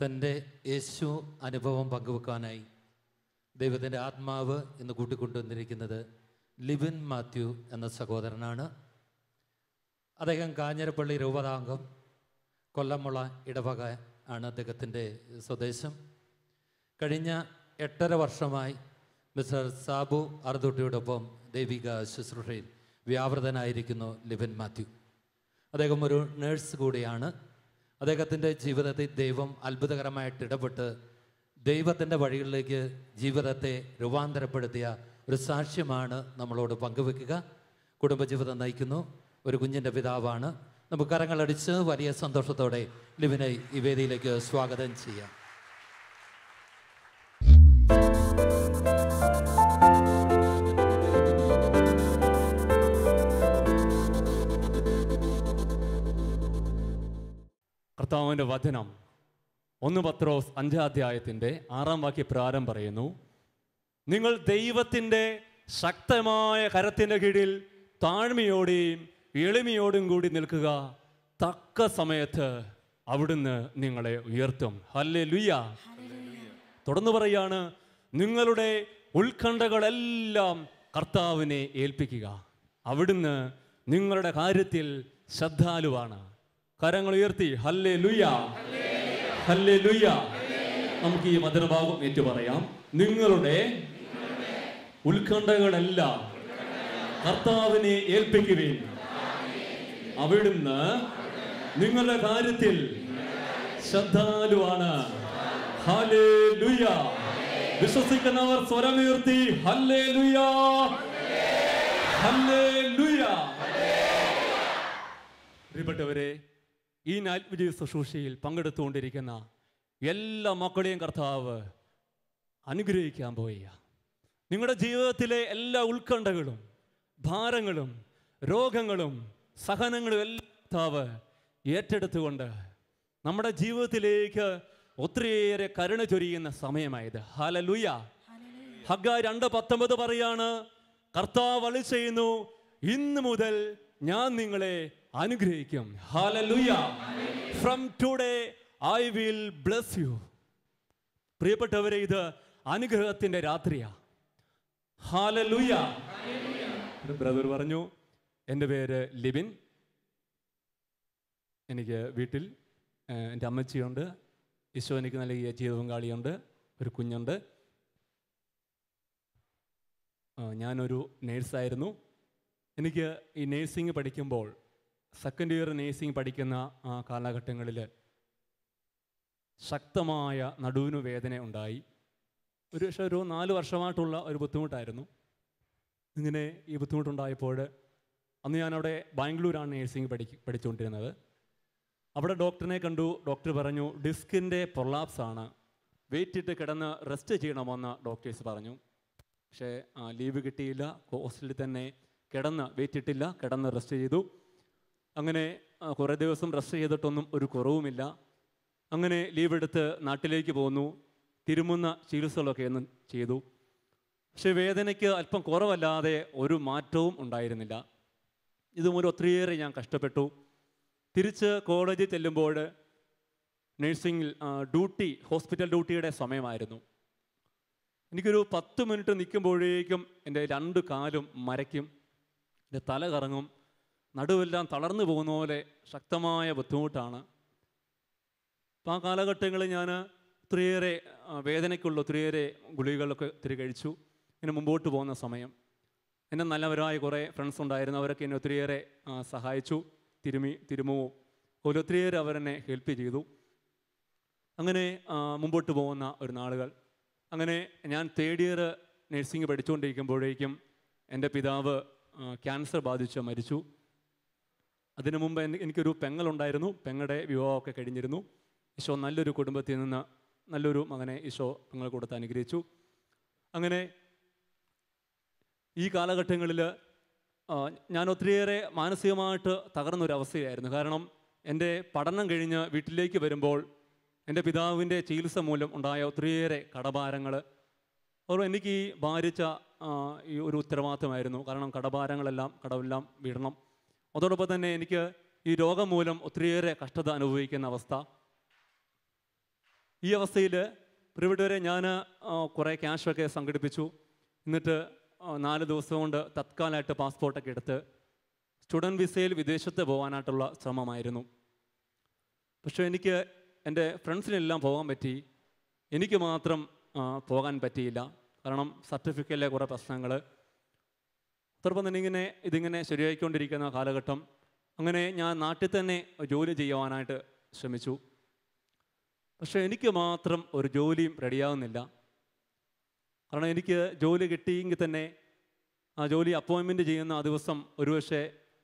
തൻ്റെ യേശു അനുഭവം പങ്കുവെക്കാനായി ദൈവത്തിൻ്റെ ആത്മാവ് ഇന്ന് കൂട്ടിക്കൊണ്ടുവന്നിരിക്കുന്നത് ലിബിൻ മാത്യു എന്ന സഹോദരനാണ് അദ്ദേഹം കാഞ്ഞിരപ്പള്ളി രൂപതാംഗം കൊല്ലമുള ഇടവക ആണ് അദ്ദേഹത്തിൻ്റെ സ്വദേശം കഴിഞ്ഞ എട്ടര വർഷമായി മിസ്റ്റർ സാബു അറുതുട്ടിയോടൊപ്പം ദൈവിക ശുശ്രൂഷയിൽ വ്യാപൃതനായിരിക്കുന്നു ലിബിൻ മാത്യു അദ്ദേഹം ഒരു നേഴ്സ് കൂടിയാണ് അദ്ദേഹത്തിൻ്റെ ജീവിതത്തിൽ ദൈവം അത്ഭുതകരമായിട്ട് ഇടപെട്ട് ദൈവത്തിൻ്റെ വഴികളിലേക്ക് ജീവിതത്തെ രൂപാന്തരപ്പെടുത്തിയ ഒരു സാക്ഷ്യമാണ് നമ്മളോട് പങ്കുവെക്കുക കുടുംബജീവിതം നയിക്കുന്നു ഒരു കുഞ്ഞിൻ്റെ പിതാവാണ് നമുക്ക് കരങ്ങളടിച്ച് വലിയ സന്തോഷത്തോടെ ലിവിനെ ഈ വേദിയിലേക്ക് സ്വാഗതം ചെയ്യാം കർത്താവിൻ്റെ വചനം ഒന്ന് പത്രോസ് അഞ്ചാധ്യായത്തിൻ്റെ ആറാം വാക്യ പ്രാരം പറയുന്നു നിങ്ങൾ ദൈവത്തിൻ്റെ ശക്തമായ കരത്തിൻ്റെ കീഴിൽ താഴ്മയോടെയും എളിമയോടും കൂടി നിൽക്കുക തക്ക സമയത്ത് അവിടുന്ന് നിങ്ങളെ ഉയർത്തും ഹല്ലെ ലുയ തുടർന്ന് പറയാണ് നിങ്ങളുടെ ഉത്കണ്ഠകളെല്ലാം കർത്താവിനെ ഏൽപ്പിക്കുക അവിടുന്ന് നിങ്ങളുടെ കാര്യത്തിൽ ശ്രദ്ധാലുവാണ് കരങ്ങൾ ഉയർത്തി ഹല്ലേ ലുയ ഹല്ലേ ലുയ നമുക്ക് ഈ മധുരഭാഗം ഏറ്റു പറയാം നിങ്ങളുടെ ഉത്കണ്ഠകളെല്ലാം കർത്താവിനെ ഏൽപ്പിക്കുവേൻ അവിടുന്ന് നിങ്ങളുടെ കാര്യത്തിൽ ശ്രദ്ധാലുവാണ് ഹലേ ലുയ വിശ്വസിക്കുന്നവർ സ്വരമുയർത്തി ഹല്ലേ ലുയ ഹല്ലേ ലുയ പ്രിയപ്പെട്ടവരെ ഈ നാൽവിജയ ശുശ്രൂഷയിൽ പങ്കെടുത്തുകൊണ്ടിരിക്കുന്ന എല്ലാ മക്കളെയും കർത്താവ് അനുഗ്രഹിക്കാൻ പോയ നിങ്ങളുടെ ജീവിതത്തിലെ എല്ലാ ഉത്കണ്ഠകളും ഭാരങ്ങളും രോഗങ്ങളും സഹനങ്ങളും എല്ലാം കർത്താവ് ഏറ്റെടുത്തുകൊണ്ട് നമ്മുടെ ജീവിതത്തിലേക്ക് ഒത്തിരിയേറെ കരുണ ചൊരിയുന്ന സമയമായത് ഹാലലുയ ഹഗ രണ്ട് പത്തൊമ്പത് പറയാണ് കർത്താവ് വളി ചെയ്യുന്നു ഇന്ന് മുതൽ ഞാൻ നിങ്ങളെ അനുഗ്രഹിക്കും from today I will bless you പ്രിയപ്പെട്ടവരെ ഇത് അനുഗ്രഹത്തിന്റെ രാത്രിയാ ഹാലലുയ ബ്രദർ പറഞ്ഞു എൻ്റെ പേര് ലിബിൻ എനിക്ക് വീട്ടിൽ എൻ്റെ അമ്മച്ചിയുണ്ട് ഈശോ എനിക്ക് നൽകിയ ജീവിത പങ്കാളിയുണ്ട് ഒരു കുഞ്ഞുണ്ട് ഞാനൊരു നേഴ്സായിരുന്നു എനിക്ക് ഈ നേഴ്സിംഗ് പഠിക്കുമ്പോൾ സെക്കൻഡ് ഇയർ നേഴ്സിംഗ് പഠിക്കുന്ന ആ കാലഘട്ടങ്ങളിൽ ശക്തമായ നടുവിനു വേദന ഉണ്ടായി ഒരു പക്ഷേ ഒരു നാല് വർഷമായിട്ടുള്ള ഒരു ബുദ്ധിമുട്ടായിരുന്നു ഇങ്ങനെ ഈ ബുദ്ധിമുട്ടുണ്ടായപ്പോൾ അന്ന് ഞാനവിടെ ബാംഗ്ലൂരാണ് നേഴ്സിംഗ് പഠി പഠിച്ചുകൊണ്ടിരുന്നത് അവിടെ ഡോക്ടറിനെ കണ്ടു ഡോക്ടർ പറഞ്ഞു ഡിസ്കിൻ്റെ പൊള്ളാപ്സാണ് വെയിറ്റ് ഇട്ട് കിടന്ന് റെസ്റ്റ് ചെയ്യണമെന്ന് ഡോക്ടേഴ്സ് പറഞ്ഞു പക്ഷേ ലീവ് കിട്ടിയില്ല ഹോസ്റ്റലിൽ തന്നെ കിടന്ന് വെയിറ്റ് ഇട്ടില്ല കിടന്ന് റെസ്റ്റ് ചെയ്തു അങ്ങനെ കുറേ ദിവസം റെസ്റ്റ് ചെയ്തിട്ടൊന്നും ഒരു കുറവുമില്ല അങ്ങനെ ലീവ് എടുത്ത് നാട്ടിലേക്ക് പോന്നു തിരുമുന്ന ചികിത്സകളൊക്കെ എന്ന് ചെയ്തു പക്ഷേ വേദനയ്ക്ക് അല്പം കുറവല്ലാതെ ഒരു മാറ്റവും ഉണ്ടായിരുന്നില്ല ഇതുമൂലം ഒത്തിരിയേറെ ഞാൻ കഷ്ടപ്പെട്ടു തിരിച്ച് കോളേജിൽ ചെല്ലുമ്പോൾ നഴ്സിംഗിൽ ഡ്യൂട്ടി ഹോസ്പിറ്റൽ ഡ്യൂട്ടിയുടെ സമയമായിരുന്നു എനിക്കൊരു പത്ത് മിനിറ്റ് നിൽക്കുമ്പോഴേക്കും എൻ്റെ രണ്ട് കാലും മരയ്ക്കും എൻ്റെ തല കറങ്ങും നടുവെല്ലാം തളർന്നു പോകുന്ന പോലെ ശക്തമായ ബുദ്ധിമുട്ടാണ് അപ്പോൾ ആ കാലഘട്ടങ്ങളിൽ ഞാൻ ഒത്തിരിയേറെ വേദനയ്ക്കുള്ള ഒത്തിരിയേറെ ഗുളികകളൊക്കെ ഒത്തിരി കഴിച്ചു ഇങ്ങനെ മുമ്പോട്ട് പോകുന്ന സമയം എന്നെ നല്ലവരായ കുറേ ഫ്രണ്ട്സ് ഉണ്ടായിരുന്നു അവരൊക്കെ എന്നെ ഒത്തിരിയേറെ സഹായിച്ചു തിരുമി തിരുമുവോ അതുപോലെ ഒത്തിരിയേറെ അവരെന്നെ ഹെൽപ്പ് ചെയ്തു അങ്ങനെ മുമ്പോട്ട് പോകുന്ന ഒരു നാളുകൾ അങ്ങനെ ഞാൻ തേർഡ് ഇയർ നഴ്സിംഗ് പഠിച്ചുകൊണ്ടിരിക്കുമ്പോഴേക്കും എൻ്റെ പിതാവ് ക്യാൻസർ ബാധിച്ച് മരിച്ചു അതിനു മുമ്പ് എനിക്കൊരു പെങ്ങളുണ്ടായിരുന്നു പെങ്ങളുടെ വിവാഹമൊക്കെ കഴിഞ്ഞിരുന്നു ഈശോ നല്ലൊരു കുടുംബത്തിൽ നിന്ന് നല്ലൊരു മകനെ ഈശോ പെങ്ങൾ കൊടുത്ത് അനുഗ്രഹിച്ചു അങ്ങനെ ഈ കാലഘട്ടങ്ങളിൽ ഞാൻ ഒത്തിരിയേറെ മാനസികമായിട്ട് തകർന്നൊരവസ്ഥയായിരുന്നു കാരണം എൻ്റെ പഠനം കഴിഞ്ഞ് വീട്ടിലേക്ക് വരുമ്പോൾ എൻ്റെ പിതാവിൻ്റെ ചികിത്സ മൂലം ഉണ്ടായ ഒത്തിരിയേറെ കടഭാരങ്ങൾ അതുപോലെ എനിക്ക് ഈ ഭാരിച്ച ഈ ഒരു ഉത്തരവാദിത്തമായിരുന്നു കാരണം കടഭാരങ്ങളെല്ലാം കടമെല്ലാം വിടണം അതോടൊപ്പം തന്നെ എനിക്ക് ഈ രോഗം മൂലം ഒത്തിരിയേറെ കഷ്ടത അനുഭവിക്കുന്ന അവസ്ഥ ഈ അവസ്ഥയിൽ വരെ ഞാൻ കുറേ ക്യാഷൊക്കെ സംഘടിപ്പിച്ചു എന്നിട്ട് നാല് ദിവസം കൊണ്ട് തത്കാലമായിട്ട് പാസ്പോർട്ടൊക്കെ എടുത്ത് സ്റ്റുഡൻറ്റ് വിസയിൽ വിദേശത്ത് പോകാനായിട്ടുള്ള ശ്രമമായിരുന്നു പക്ഷേ എനിക്ക് എൻ്റെ ഫ്രണ്ട്സിനെല്ലാം പോകാൻ പറ്റി എനിക്ക് മാത്രം പോകാൻ പറ്റിയില്ല കാരണം സർട്ടിഫിക്കറ്റിലെ കുറേ പ്രശ്നങ്ങൾ തന്നെ ഇങ്ങനെ ഇതിങ്ങനെ ശരിയായിക്കൊണ്ടിരിക്കുന്ന കാലഘട്ടം അങ്ങനെ ഞാൻ നാട്ടിൽ തന്നെ ജോലി ചെയ്യുവാനായിട്ട് ശ്രമിച്ചു പക്ഷേ എനിക്ക് മാത്രം ഒരു ജോലിയും റെഡിയാവുന്നില്ല കാരണം എനിക്ക് ജോലി കിട്ടിയെങ്കിൽ തന്നെ ആ ജോലി അപ്പോയിൻമെൻ്റ് ചെയ്യുന്ന ആ ദിവസം ഒരുപക്ഷെ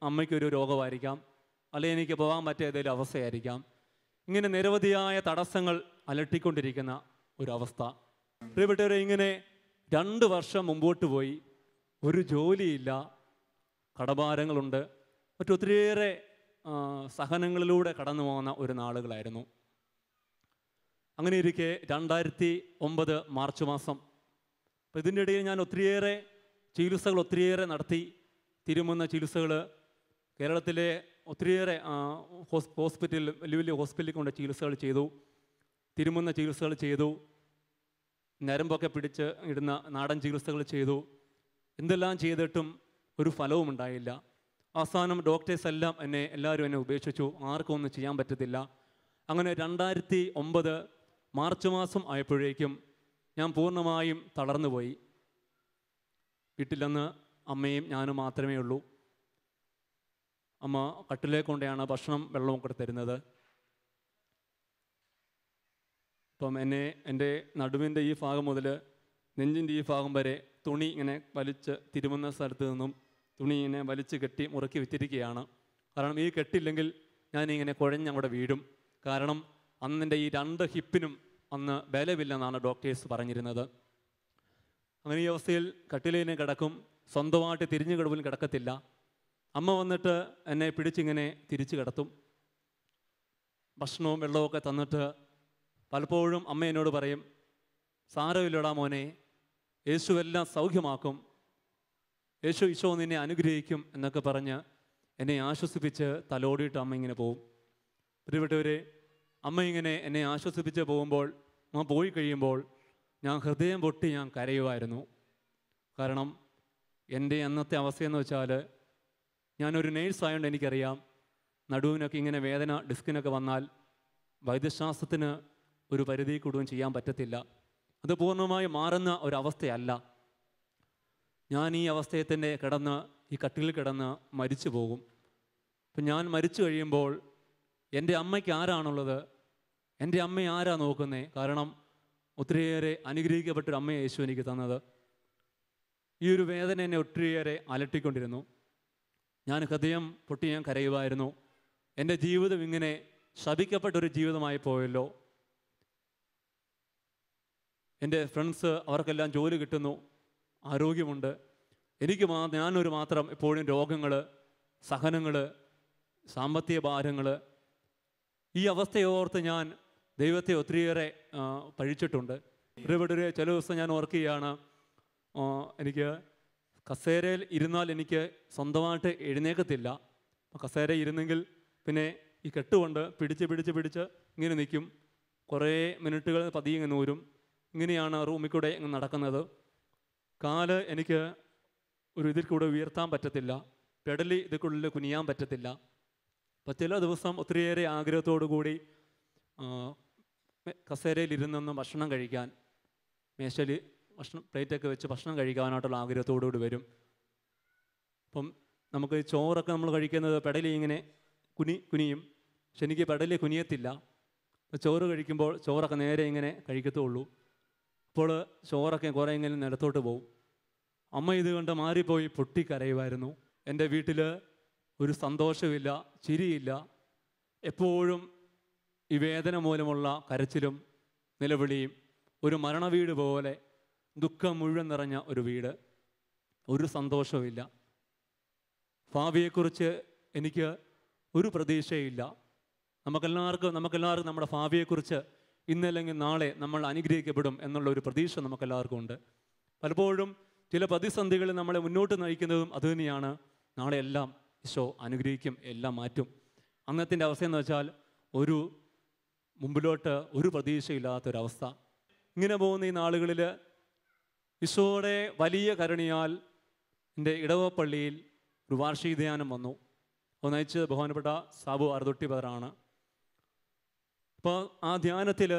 അമ്മയ്ക്കൊരു രോഗമായിരിക്കാം അല്ലെങ്കിൽ എനിക്ക് പോകാൻ പറ്റിയ ഏതെങ്കിലും അവസ്ഥയായിരിക്കാം ഇങ്ങനെ നിരവധിയായ തടസ്സങ്ങൾ അലട്ടിക്കൊണ്ടിരിക്കുന്ന ഒരവസ്ഥ പ്രിയപ്പെട്ടവരെ ഇങ്ങനെ രണ്ട് വർഷം മുമ്പോട്ട് പോയി ഒരു ജോലിയില്ല കടഭാരങ്ങളുണ്ട് മറ്റൊത്തിരിയേറെ സഹനങ്ങളിലൂടെ കടന്നു പോകുന്ന ഒരു നാളുകളായിരുന്നു അങ്ങനെ ഇരിക്കെ രണ്ടായിരത്തി ഒമ്പത് മാർച്ച് മാസം അപ്പം ഇതിൻ്റെ ഇടയിൽ ഞാൻ ഒത്തിരിയേറെ ചികിത്സകൾ ഒത്തിരിയേറെ നടത്തി തിരുമുന്ന ചികിത്സകൾ കേരളത്തിലെ ഒത്തിരിയേറെ ഹോസ്പിറ്റലിൽ വലിയ വലിയ ഹോസ്പിറ്റലിൽ കൊണ്ട് ചികിത്സകൾ ചെയ്തു തിരുമുന്ന ചികിത്സകൾ ചെയ്തു ഞരമ്പൊക്കെ പിടിച്ച് ഇടുന്ന നാടൻ ചികിത്സകൾ ചെയ്തു എന്തെല്ലാം ചെയ്തിട്ടും ഒരു ഫലവും ഉണ്ടായില്ല അവസാനം ഡോക്ടേഴ്സ് എല്ലാം എന്നെ എല്ലാവരും എന്നെ ഉപേക്ഷിച്ചു ആർക്കും ഒന്നും ചെയ്യാൻ പറ്റത്തില്ല അങ്ങനെ രണ്ടായിരത്തി ഒമ്പത് മാർച്ച് മാസം ആയപ്പോഴേക്കും ഞാൻ പൂർണ്ണമായും തളർന്നു പോയി വീട്ടിലന്ന് അമ്മയും ഞാനും മാത്രമേ ഉള്ളൂ അമ്മ കട്ടിലേ കൊണ്ടാണ് ഭക്ഷണം വെള്ളവും കൂടെ തരുന്നത് അപ്പം എന്നെ എൻ്റെ നടുവിൻ്റെ ഈ ഭാഗം മുതൽ നെഞ്ചിൻ്റെ ഈ ഭാഗം വരെ തുണി ഇങ്ങനെ വലിച്ച് തിരുമുന്ന സ്ഥലത്ത് നിന്നും തുണി ഇങ്ങനെ വലിച്ച് കെട്ടി മുറുക്കി വിറ്റിരിക്കുകയാണ് കാരണം ഈ കെട്ടില്ലെങ്കിൽ ഞാനിങ്ങനെ അവിടെ വീഴും കാരണം അന്നെൻ്റെ ഈ രണ്ട് ഹിപ്പിനും അന്ന് ബലമില്ലെന്നാണ് ഡോക്ടേഴ്സ് പറഞ്ഞിരുന്നത് അങ്ങനെ ഈ അവസ്ഥയിൽ കട്ടിലേനെ കിടക്കും സ്വന്തമായിട്ട് തിരിഞ്ഞു കിടവിലും കിടക്കത്തില്ല അമ്മ വന്നിട്ട് എന്നെ പിടിച്ചിങ്ങനെ തിരിച്ചു കിടത്തും ഭക്ഷണവും വെള്ളവും ഒക്കെ തന്നിട്ട് പലപ്പോഴും അമ്മ എന്നോട് പറയും സാരമില്ലടാ മോനെ യേശു എല്ലാം സൗഖ്യമാക്കും യേശു ഈശോ നിന്നെ അനുഗ്രഹിക്കും എന്നൊക്കെ പറഞ്ഞ് എന്നെ ആശ്വസിപ്പിച്ച് തലോടിയിട്ട് അമ്മ ഇങ്ങനെ പോവും പ്രിയപ്പെട്ടവരെ അമ്മ ഇങ്ങനെ എന്നെ ആശ്വസിപ്പിച്ച് പോകുമ്പോൾ അമ്മ പോയി കഴിയുമ്പോൾ ഞാൻ ഹൃദയം പൊട്ടി ഞാൻ കരയുമായിരുന്നു കാരണം എൻ്റെ അന്നത്തെ അവസ്ഥയെന്ന് വെച്ചാൽ ഞാനൊരു നേഴ്സായതുകൊണ്ട് എനിക്കറിയാം നടുവിനൊക്കെ ഇങ്ങനെ വേദന ഡിസ്കിനൊക്കെ വന്നാൽ വൈദ്യശാസ്ത്രത്തിന് ഒരു പരിധി കൂടുകയും ചെയ്യാൻ പറ്റത്തില്ല അത് പൂർണ്ണമായി മാറുന്ന ഒരവസ്ഥയല്ല ഞാൻ ഈ അവസ്ഥയെ തന്നെ കിടന്ന് ഈ കട്ടിലിൽ കിടന്ന് മരിച്ചു പോകും അപ്പം ഞാൻ മരിച്ചു കഴിയുമ്പോൾ എൻ്റെ അമ്മയ്ക്ക് ആരാണുള്ളത് എൻ്റെ അമ്മ ആരാ നോക്കുന്നേ കാരണം ഒത്തിരിയേറെ അനുഗ്രഹിക്കപ്പെട്ടൊരു അമ്മയെ യേശു എനിക്ക് തന്നത് ഈ ഒരു വേദന എന്നെ ഒത്തിരിയേറെ അലട്ടിക്കൊണ്ടിരുന്നു ഞാൻ ഹൃദയം പൊട്ടി ഞാൻ കരയുമായിരുന്നു എൻ്റെ ജീവിതം ഇങ്ങനെ ശപിക്കപ്പെട്ടൊരു ജീവിതമായി പോയല്ലോ എൻ്റെ ഫ്രണ്ട്സ് അവർക്കെല്ലാം ജോലി കിട്ടുന്നു ആരോഗ്യമുണ്ട് എനിക്ക് മാ ഞാനൊരു മാത്രം എപ്പോഴും രോഗങ്ങൾ സഹനങ്ങൾ സാമ്പത്തിക ഭാരങ്ങൾ ഈ അവസ്ഥയോർത്ത് ഞാൻ ദൈവത്തെ ഒത്തിരിയേറെ പഴിച്ചിട്ടുണ്ട് ഇവിടെ ചില ദിവസം ഞാൻ ഓർക്ക് എനിക്ക് കസേരയിൽ ഇരുന്നാൽ എനിക്ക് സ്വന്തമായിട്ട് എഴുന്നേക്കത്തില്ല കസേര ഇരുന്നെങ്കിൽ പിന്നെ ഈ കെട്ടുകൊണ്ട് പിടിച്ച് പിടിച്ച് പിടിച്ച് ഇങ്ങനെ നിൽക്കും കുറേ മിനിറ്റുകൾ പതിയിങ്ങനെ ഊരും ഇങ്ങനെയാണ് റൂമിൽ കൂടെ നടക്കുന്നത് കാല് എനിക്ക് ഒരു ഇതിൽ കൂടെ ഉയർത്താൻ പറ്റത്തില്ല പെടലി ഇതിൽക്കുള്ളിൽ കുനിയാൻ പറ്റത്തില്ല അപ്പോൾ ചില ദിവസം ഒത്തിരിയേറെ ആഗ്രഹത്തോടു കൂടി കസേരയിലിരുന്നൊന്ന് ഭക്ഷണം കഴിക്കാൻ മേശയിൽ ഭക്ഷണം പ്ലേറ്റൊക്കെ വെച്ച് ഭക്ഷണം കഴിക്കാനായിട്ടുള്ള ആഗ്രഹത്തോടുകൂടി വരും അപ്പം നമുക്ക് ചോറൊക്കെ നമ്മൾ കഴിക്കുന്നത് പെടലി ഇങ്ങനെ കുനി കുനിയും പക്ഷെ എനിക്ക് പെടലി കുനിയത്തില്ല ചോറ് കഴിക്കുമ്പോൾ ചോറൊക്കെ നേരെ ഇങ്ങനെ കഴിക്കത്തുള്ളൂ അപ്പോൾ ചോറൊക്കെ കുറേ ഇങ്ങനെ നിലത്തോട്ട് പോവും അമ്മ ഇത് കണ്ട് മാറിപ്പോയി പൊട്ടിക്കരയുമായിരുന്നു എൻ്റെ വീട്ടിൽ ഒരു സന്തോഷമില്ല ചിരിയില്ല എപ്പോഴും ഈ വേദന മൂലമുള്ള കരച്ചിലും നിലവിളിയും ഒരു മരണവീട് പോലെ ദുഃഖം മുഴുവൻ നിറഞ്ഞ ഒരു വീട് ഒരു സന്തോഷവുമില്ല ഭാവിയെക്കുറിച്ച് എനിക്ക് ഒരു പ്രതീക്ഷയില്ല നമുക്കെല്ലാവർക്കും നമുക്കെല്ലാവർക്കും നമ്മുടെ ഭാവിയെക്കുറിച്ച് ഇന്നല്ലെങ്കിൽ നാളെ നമ്മൾ അനുഗ്രഹിക്കപ്പെടും എന്നുള്ള ഒരു പ്രതീക്ഷ നമുക്കെല്ലാവർക്കും ഉണ്ട് പലപ്പോഴും ചില പ്രതിസന്ധികളിൽ നമ്മളെ മുന്നോട്ട് നയിക്കുന്നതും അതുതന്നെയാണ് നാളെ എല്ലാം ഈശോ അനുഗ്രഹിക്കും എല്ലാം മാറ്റും അന്നത്തിൻ്റെ അവസ്ഥ എന്ന് വെച്ചാൽ ഒരു മുമ്പിലോട്ട് ഒരു പ്രതീക്ഷയില്ലാത്തൊരവസ്ഥ ഇങ്ങനെ പോകുന്ന ഈ നാളുകളിൽ ഈശോയുടെ വലിയ കരുണിയാൽ എൻ്റെ ഇടവപ്പള്ളിയിൽ ഒരു വാർഷിക ധ്യാനം വന്നു ഒന്ന് നയിച്ചത് ബഹുമാനപ്പെട്ട സാബു അറുതൊട്ടി ബദറാണ് അപ്പോൾ ആ ധ്യാനത്തിൽ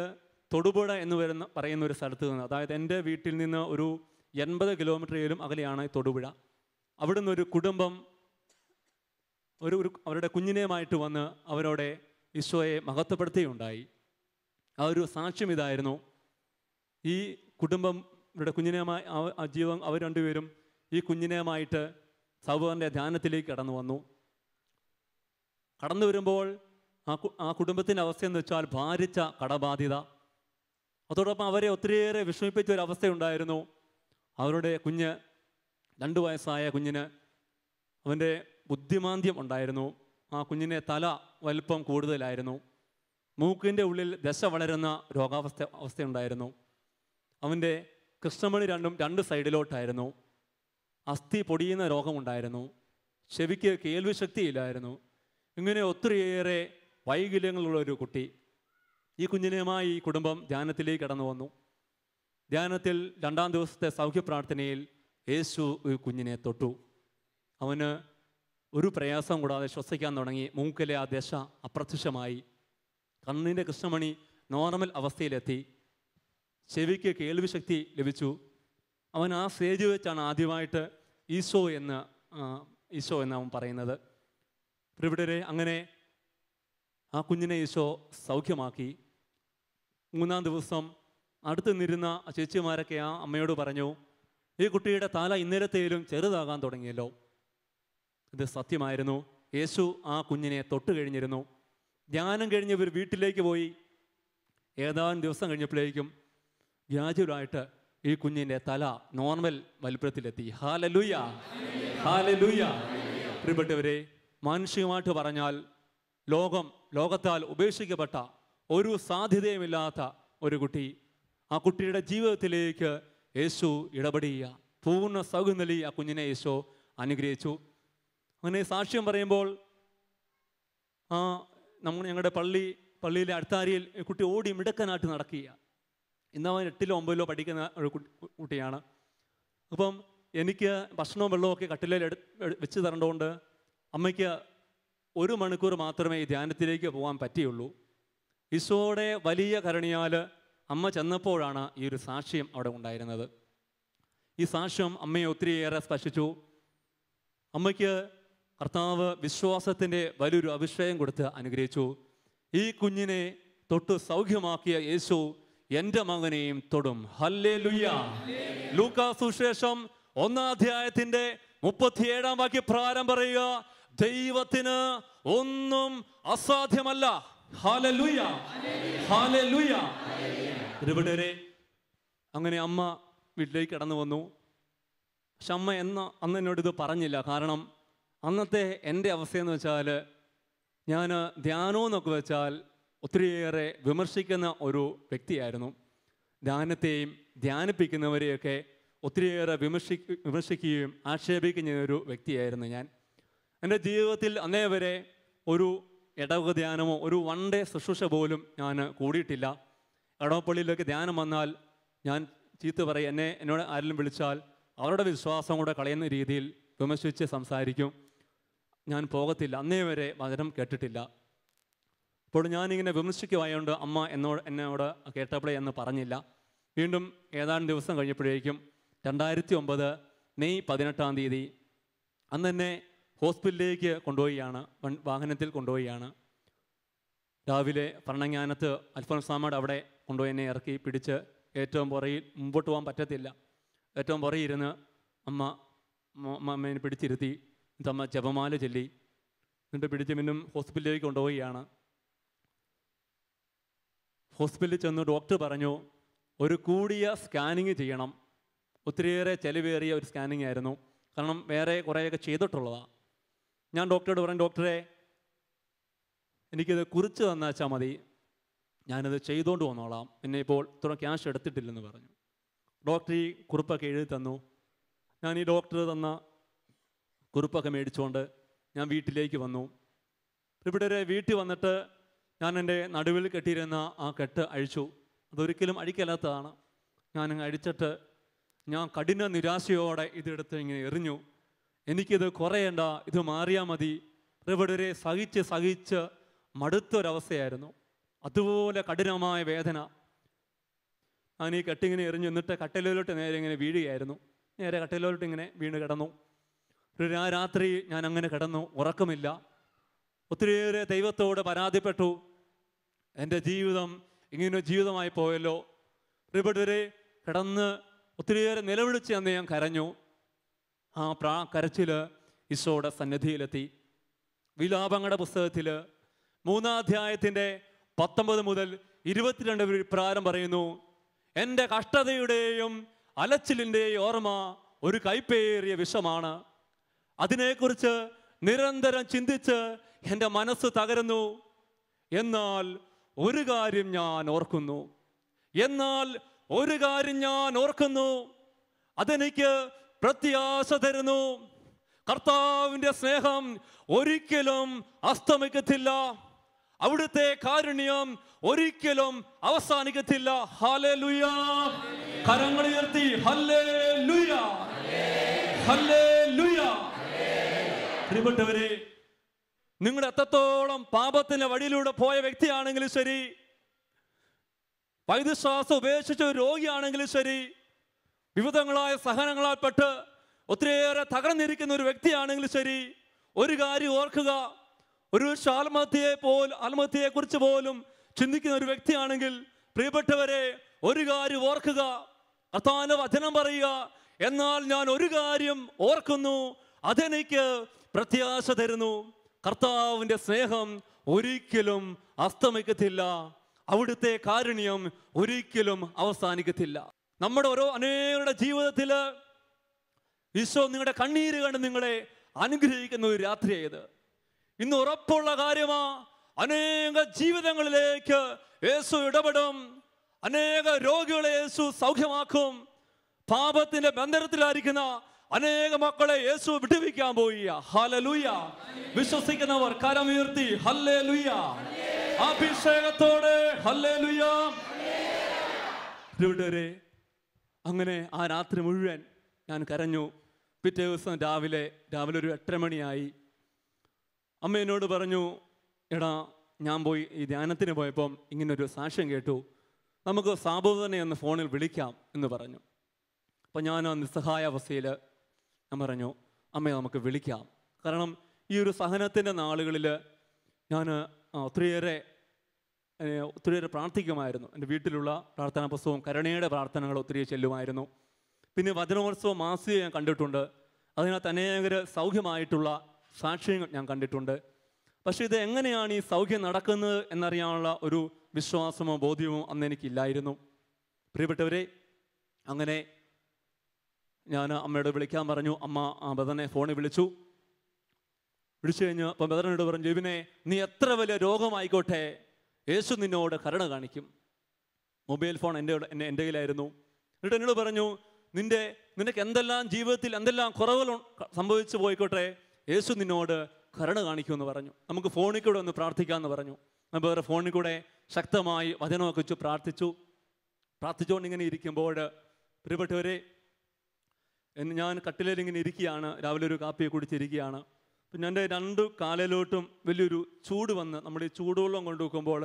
തൊടുപുഴ എന്ന് വരുന്ന പറയുന്ന ഒരു സ്ഥലത്ത് നിന്ന് അതായത് എൻ്റെ വീട്ടിൽ നിന്ന് ഒരു എൺപത് കിലോമീറ്ററിലും അകലെയാണ് തൊടുപുഴ അവിടെ നിന്നൊരു കുടുംബം ഒരു ഒരു അവരുടെ കുഞ്ഞിനെയുമായിട്ട് വന്ന് അവരോടെ ഈശോയെ മഹത്വപ്പെടുത്തുകയുണ്ടായി ആ ഒരു സാക്ഷ്യം ഇതായിരുന്നു ഈ കുടുംബം ഇവരുടെ കുഞ്ഞിനെയുമായി ആ ജീവൻ അവർ രണ്ടുപേരും ഈ കുഞ്ഞിനെയുമായിട്ട് സഹോദരൻ്റെ ധ്യാനത്തിലേക്ക് കടന്നു വന്നു കടന്നു വരുമ്പോൾ ആ ആ കുടുംബത്തിൻ്റെ എന്ന് വെച്ചാൽ ഭാരിച്ച കടബാധ്യത അതോടൊപ്പം അവരെ ഒത്തിരിയേറെ വിഷമിപ്പിച്ച ഒരു അവസ്ഥയുണ്ടായിരുന്നു അവരുടെ കുഞ്ഞ് രണ്ട് വയസ്സായ കുഞ്ഞിന് അവൻ്റെ ബുദ്ധിമാന്ദ്യം ഉണ്ടായിരുന്നു ആ കുഞ്ഞിൻ്റെ തല വലിപ്പം കൂടുതലായിരുന്നു മൂക്കിൻ്റെ ഉള്ളിൽ ദശ വളരുന്ന രോഗാവസ്ഥ അവസ്ഥയുണ്ടായിരുന്നു അവൻ്റെ കൃഷ്ണമണി രണ്ടും രണ്ട് സൈഡിലോട്ടായിരുന്നു അസ്ഥി പൊടിയുന്ന രോഗമുണ്ടായിരുന്നു ചെവിക്ക് കേൾവി ശക്തിയില്ലായിരുന്നു ഇങ്ങനെ ഒത്തിരിയേറെ വൈകല്യങ്ങളുള്ള ഒരു കുട്ടി ഈ കുഞ്ഞിനുമായി ഈ കുടുംബം ധ്യാനത്തിലേക്ക് കടന്നു വന്നു ധ്യാനത്തിൽ രണ്ടാം ദിവസത്തെ സൗഖ്യപ്രാർത്ഥനയിൽ യേശു ഈ കുഞ്ഞിനെ തൊട്ടു അവന് ഒരു പ്രയാസം കൂടാതെ ശ്വസിക്കാൻ തുടങ്ങി മൂക്കിലെ ആ ദശ അപ്രത്യക്ഷമായി കണ്ണിൻ്റെ കൃഷ്ണമണി നോർമൽ അവസ്ഥയിലെത്തി ചെവിക്ക് കേൾവി ശക്തി ലഭിച്ചു അവൻ ആ സ്റ്റേജ് വെച്ചാണ് ആദ്യമായിട്ട് ഈശോ എന്ന് ഈശോ എന്ന് അവൻ പറയുന്നത് ഇവിടെ അങ്ങനെ ആ കുഞ്ഞിനെ ഈശോ സൗഖ്യമാക്കി മൂന്നാം ദിവസം അടുത്ത് നിന്നിരുന്ന ചേച്ചിമാരൊക്കെ ആ അമ്മയോട് പറഞ്ഞു ഈ കുട്ടിയുടെ തല ഇന്നലത്തേലും ചെറുതാകാൻ തുടങ്ങിയല്ലോ ഇത് സത്യമായിരുന്നു യേശു ആ കുഞ്ഞിനെ തൊട്ട് കഴിഞ്ഞിരുന്നു ധ്യാനം കഴിഞ്ഞ് ഇവർ വീട്ടിലേക്ക് പോയി ഏതാനും ദിവസം കഴിഞ്ഞപ്പോഴേക്കും ഗ്രാജുവലായിട്ട് ഈ കുഞ്ഞിൻ്റെ തല നോർമൽ വലിപ്പത്തിലെത്തി ഹാലലുയ ഹാലലുയ പ്രിയപ്പെട്ടവരെ മാനുഷികമായിട്ട് പറഞ്ഞാൽ ലോകം ലോകത്താൽ ഉപേക്ഷിക്കപ്പെട്ട ഒരു സാധ്യതയുമില്ലാത്ത ഒരു കുട്ടി ആ കുട്ടിയുടെ ജീവിതത്തിലേക്ക് യേശു ഇടപെടി പൂർണ്ണ സൗഖ്യം നൽകി ആ കുഞ്ഞിനെ യേശു അനുഗ്രഹിച്ചു അങ്ങനെ സാക്ഷ്യം പറയുമ്പോൾ ആ നമ്മൾ ഞങ്ങളുടെ പള്ളി പള്ളിയിലെ അടുത്താരിയിൽ കുട്ടി ഓടി മിടക്കനായിട്ട് നടക്കുക ഇന്ന് അവൻ എട്ടിലോ ഒമ്പതിലോ പഠിക്കുന്ന ഒരു കുട്ടിയാണ് അപ്പം എനിക്ക് ഭക്ഷണവും വെള്ളവും ഒക്കെ കട്ടിലേൽ എടു വെച്ച് തരേണ്ടതുകൊണ്ട് അമ്മയ്ക്ക് ഒരു മണിക്കൂർ മാത്രമേ ഈ ധ്യാനത്തിലേക്ക് പോകാൻ പറ്റിയുള്ളൂ ഈശോയുടെ വലിയ കരണിയാൽ അമ്മ ചെന്നപ്പോഴാണ് ഈ ഒരു സാക്ഷ്യം അവിടെ ഉണ്ടായിരുന്നത് ഈ സാക്ഷ്യം അമ്മയെ ഒത്തിരിയേറെ സ്പർശിച്ചു അമ്മയ്ക്ക് കർത്താവ് വിശ്വാസത്തിൻ്റെ വലിയൊരു അഭിഷേകം കൊടുത്ത് അനുഗ്രഹിച്ചു ഈ കുഞ്ഞിനെ തൊട്ട് സൗഖ്യമാക്കിയ യേശു എൻ്റെ മകനെയും തൊടും ഹല്ലേ ലുയ്യ ലൂക്കാ സുശേഷം ഒന്നാം അധ്യായത്തിൻ്റെ മുപ്പത്തിയേഴാം വാക്യ പ്രാരംഭ പറയുക ദൈവത്തിന് ഒന്നും അസാധ്യമല്ല ഹാലലുയ അങ്ങനെ അമ്മ വീട്ടിലേക്ക് കടന്നു വന്നു പക്ഷെ അമ്മ എന്ന അന്ന് എന്നോട് ഇത് പറഞ്ഞില്ല കാരണം അന്നത്തെ എൻ്റെ അവസ്ഥയെന്ന് വെച്ചാൽ ഞാൻ ധ്യാനമെന്നൊക്കെ വെച്ചാൽ ഒത്തിരിയേറെ വിമർശിക്കുന്ന ഒരു വ്യക്തിയായിരുന്നു ധ്യാനത്തെയും ധ്യാനിപ്പിക്കുന്നവരെയൊക്കെ ഒത്തിരിയേറെ വിമർശി വിമർശിക്കുകയും ആക്ഷേപിക്കുന്ന ഒരു വ്യക്തിയായിരുന്നു ഞാൻ എൻ്റെ ജീവിതത്തിൽ അന്നേ വരെ ഒരു ഇടവക ധ്യാനമോ ഒരു വൺ ഡേ ശുശ്രൂഷ പോലും ഞാൻ കൂടിയിട്ടില്ല ഇടവപ്പള്ളിയിലേക്ക് ധ്യാനം വന്നാൽ ഞാൻ ചീത്ത പറയും എന്നെ എന്നോട് ആരെങ്കിലും വിളിച്ചാൽ അവരുടെ വിശ്വാസം കൂടെ കളയുന്ന രീതിയിൽ വിമർശിച്ച് സംസാരിക്കും ഞാൻ പോകത്തില്ല അന്നേ വരെ വചനം കേട്ടിട്ടില്ല അപ്പോൾ ഞാനിങ്ങനെ വിമർശിക്കുമായതുകൊണ്ട് അമ്മ എന്നോട് എന്നോട് കേട്ടപ്പോഴേ എന്ന് പറഞ്ഞില്ല വീണ്ടും ഏതാനും ദിവസം കഴിഞ്ഞപ്പോഴേക്കും രണ്ടായിരത്തി ഒമ്പത് മെയ് പതിനെട്ടാം തീയതി അന്ന് തന്നെ ഹോസ്പിറ്റലിലേക്ക് കൊണ്ടുപോവുകയാണ് വാഹനത്തിൽ കൊണ്ടുപോവുകയാണ് രാവിലെ ഭരണങ്ങാനത്ത് അൽഫോൻസാമയുടെ അവിടെ കൊണ്ടുപോയി എന്നെ ഇറക്കി പിടിച്ച് ഏറ്റവും പുറയിൽ മുമ്പോട്ട് പോകാൻ പറ്റത്തില്ല ഏറ്റവും പുറയിൽ ഇരുന്ന് അമ്മ അമ്മേനെ പിടിച്ചിരുത്തി അമ്മ ജപമാല ചൊല്ലി എന്നിട്ട് പിടിച്ച് മിന്നും ഹോസ്പിറ്റലിലേക്ക് കൊണ്ടുപോവുകയാണ് ഹോസ്പിറ്റലിൽ ചെന്ന് ഡോക്ടർ പറഞ്ഞു ഒരു കൂടിയ സ്കാനിങ് ചെയ്യണം ഒത്തിരിയേറെ ചെലവേറിയ ഒരു സ്കാനിങ് ആയിരുന്നു കാരണം വേറെ കുറേയൊക്കെ ചെയ്തിട്ടുള്ളതാണ് ഞാൻ ഡോക്ടറോട് പറഞ്ഞു ഡോക്ടറെ എനിക്കിത് കുറിച്ച് തന്നാച്ചാൽ മതി ഞാനത് ചെയ്തുകൊണ്ട് വന്നോളാം പിന്നെ ഇപ്പോൾ ഇത്ര ക്യാഷ് എടുത്തിട്ടില്ലെന്ന് പറഞ്ഞു ഡോക്ടർ ഈ കുറിപ്പൊക്കെ എഴുതി തന്നു ഞാൻ ഈ ഡോക്ടർ തന്ന കുറിപ്പൊക്കെ മേടിച്ചുകൊണ്ട് ഞാൻ വീട്ടിലേക്ക് വന്നു ഇവിടെ വീട്ടിൽ വന്നിട്ട് ഞാൻ എൻ്റെ നടുവിൽ കെട്ടിയിരുന്ന ആ കെട്ട് അഴിച്ചു അതൊരിക്കലും അഴിക്കല്ലാത്തതാണ് ഞാൻ അഴിച്ചിട്ട് ഞാൻ കഠിന നിരാശയോടെ ഇതെടുത്ത് ഇങ്ങനെ എറിഞ്ഞു എനിക്കിത് കുറയേണ്ട ഇത് മാറിയാൽ മതി ഇവിടെ സഹിച്ച് സഹിച്ച് മടുത്തൊരവസ്ഥയായിരുന്നു അതുപോലെ കഠിനമായ വേദന ഞാൻ ഈ കെട്ടിങ്ങനെ എറിഞ്ഞു നിന്നിട്ട് കട്ടലിലോട്ട് നേരെ ഇങ്ങനെ വീഴുകയായിരുന്നു നേരെ കട്ടലിലോട്ട് ഇങ്ങനെ വീണ് കിടന്നു ഒരു ആ രാത്രി ഞാൻ അങ്ങനെ കിടന്നു ഉറക്കമില്ല ഒത്തിരിയേറെ ദൈവത്തോട് പരാതിപ്പെട്ടു എൻ്റെ ജീവിതം ഇങ്ങനെ ജീവിതമായി പോയല്ലോ ഇവിടെ വരെ കിടന്ന് ഒത്തിരിയേറെ നിലവിളിച്ച് അന്ന് ഞാൻ കരഞ്ഞു ആ പ്രാ കരച്ചിൽ ഈശോയുടെ സന്നിധിയിലെത്തി വിലാപങ്ങളുടെ പുസ്തകത്തിൽ അധ്യായത്തിൻ്റെ പത്തൊമ്പത് മുതൽ ഇരുപത്തിരണ്ട് പ്രകാരം പറയുന്നു എൻ്റെ കഷ്ടതയുടെയും അലച്ചിലിൻ്റെയും ഓർമ്മ ഒരു കൈപ്പേറിയ വിഷമാണ് അതിനെക്കുറിച്ച് നിരന്തരം ചിന്തിച്ച് എൻ്റെ മനസ്സ് തകരുന്നു എന്നാൽ ഒരു കാര്യം ഞാൻ ഓർക്കുന്നു എന്നാൽ ഒരു കാര്യം ഞാൻ ഓർക്കുന്നു അതെനിക്ക് പ്രത്യാശ തരുന്നു കർത്താവിൻ്റെ സ്നേഹം ഒരിക്കലും അസ്തമിക്കത്തില്ല അവിടുത്തെ കാരുണ്യം ഒരിക്കലും അവസാനിക്കത്തില്ല ഹലേ ലുയ കരങ്ങൾ ഉയർത്തി ഹല്ലേ ലുയ ഹല്ലേ ലുയ പ്രിയപ്പെട്ടവരെ നിങ്ങൾ എത്രത്തോളം പാപത്തിന്റെ വഴിയിലൂടെ പോയ വ്യക്തിയാണെങ്കിലും ശരി വൈദ്യശ്വാസം ഉപേക്ഷിച്ച രോഗിയാണെങ്കിലും ശരി വിവിധങ്ങളായ സഹനങ്ങളാൽ പെട്ട് ഒത്തിരിയേറെ തകർന്നിരിക്കുന്ന ഒരു വ്യക്തിയാണെങ്കിലും ശരി ഒരു കാര്യം ഓർക്കുക ഒരു ആത്മഹത്യയെ പോൽ ആത്മഹത്യയെക്കുറിച്ച് പോലും ചിന്തിക്കുന്ന ഒരു വ്യക്തിയാണെങ്കിൽ പ്രിയപ്പെട്ടവരെ ഒരു കാര്യം ഓർക്കുക കർത്താവിൻ്റെ വചനം പറയുക എന്നാൽ ഞാൻ ഒരു കാര്യം ഓർക്കുന്നു അതെനിക്ക് പ്രത്യാശ തരുന്നു കർത്താവിൻ്റെ സ്നേഹം ഒരിക്കലും അസ്തമിക്കത്തില്ല അവിടുത്തെ കാരുണ്യം ഒരിക്കലും അവസാനിക്കത്തില്ല നമ്മുടെ ഓരോ അനേകരുടെ ജീവിതത്തിൽ ഈശോ നിങ്ങളുടെ കണ്ണീര് കണ്ട് നിങ്ങളെ അനുഗ്രഹിക്കുന്ന ഒരു രാത്രിയായത് ഇന്ന് ഉറപ്പുള്ള കാര്യമാ അനേക ജീവിതങ്ങളിലേക്ക് യേശു ഇടപെടും അനേക രോഗികളെ യേശു സൗഖ്യമാക്കും പാപത്തിന്റെ ബന്ധനത്തിലായിരിക്കുന്ന അനേക മക്കളെ യേശു വിടുവിക്കാൻ പോയി ഹലലുയ വിശ്വസിക്കുന്നവർ കരമുയർത്തി ഹല്ലേ ലുയ അഭിഷേകത്തോടെ ഹല്ലേ ലുയ അങ്ങനെ ആ രാത്രി മുഴുവൻ ഞാൻ കരഞ്ഞു പിറ്റേ ദിവസം രാവിലെ രാവിലെ ഒരു എട്ടര മണിയായി അമ്മ പറഞ്ഞു എടാ ഞാൻ പോയി ഈ ധ്യാനത്തിന് പോയപ്പം ഇങ്ങനൊരു സാക്ഷ്യം കേട്ടു നമുക്ക് സാബോധനെ എന്ന് ഫോണിൽ വിളിക്കാം എന്ന് പറഞ്ഞു അപ്പം ഞാൻ ആ നിസ്സഹായാവസ്ഥയിൽ ഞാൻ പറഞ്ഞു അമ്മയെ നമുക്ക് വിളിക്കാം കാരണം ഈ ഒരു സഹനത്തിൻ്റെ നാളുകളിൽ ഞാൻ ഒത്തിരിയേറെ ഒത്തിരിയേറെ പ്രാർത്ഥിക്കുമായിരുന്നു എൻ്റെ വീട്ടിലുള്ള പ്രാർത്ഥനാ പുസ്തകവും കരുണയുടെ പ്രാർത്ഥനകൾ ഒത്തിരി ചെല്ലുമായിരുന്നു പിന്നെ വചനോത്സവ മാസിക ഞാൻ കണ്ടിട്ടുണ്ട് അതിനകത്ത് അനേക സൗഖ്യമായിട്ടുള്ള സാക്ഷ്യങ്ങൾ ഞാൻ കണ്ടിട്ടുണ്ട് പക്ഷേ ഇത് എങ്ങനെയാണ് ഈ സൗഖ്യം നടക്കുന്നത് എന്നറിയാനുള്ള ഒരു വിശ്വാസമോ ബോധ്യമോ അന്ന് എനിക്കില്ലായിരുന്നു പ്രിയപ്പെട്ടവരെ അങ്ങനെ ഞാൻ അമ്മയോട് വിളിക്കാൻ പറഞ്ഞു അമ്മ ആ ബദനെ ഫോണിൽ വിളിച്ചു വിളിച്ചു കഴിഞ്ഞ് അപ്പം ബദനോട് പറഞ്ഞു ജെബിനെ നീ എത്ര വലിയ രോഗമായിക്കോട്ടെ യേശു നിന്നോട് കരുണ കാണിക്കും മൊബൈൽ ഫോൺ എൻ്റെ എൻ്റെ എൻ്റെ കയ്യിലായിരുന്നു എന്നിട്ട് എന്നോട് പറഞ്ഞു നിൻ്റെ നിനക്ക് എന്തെല്ലാം ജീവിതത്തിൽ എന്തെല്ലാം കുറവുകൾ സംഭവിച്ചു പോയിക്കോട്ടെ യേശു നിന്നോട് കരുണ കാണിക്കുമെന്ന് പറഞ്ഞു നമുക്ക് ഫോണിൽ കൂടെ ഒന്ന് പ്രാർത്ഥിക്കാമെന്ന് പറഞ്ഞു നമ്മൾ വേറെ ഫോണിൽ കൂടെ ശക്തമായി വചനമൊക്കെ വെച്ച് പ്രാർത്ഥിച്ചു പ്രാർത്ഥിച്ചുകൊണ്ട് ഇങ്ങനെ ഇരിക്കുമ്പോൾ പ്രിയപ്പെട്ടവരെ ഞാൻ കട്ടിലേലിങ്ങനെ ഇരിക്കുകയാണ് രാവിലെ ഒരു കാപ്പിയെ കുടിച്ചിരിക്കുകയാണ് പിന്നെ എൻ്റെ രണ്ട് കാലയിലോട്ടും വലിയൊരു ചൂട് വന്ന് നമ്മുടെ ഈ ചൂടുവെള്ളം കൊണ്ടു വെക്കുമ്പോൾ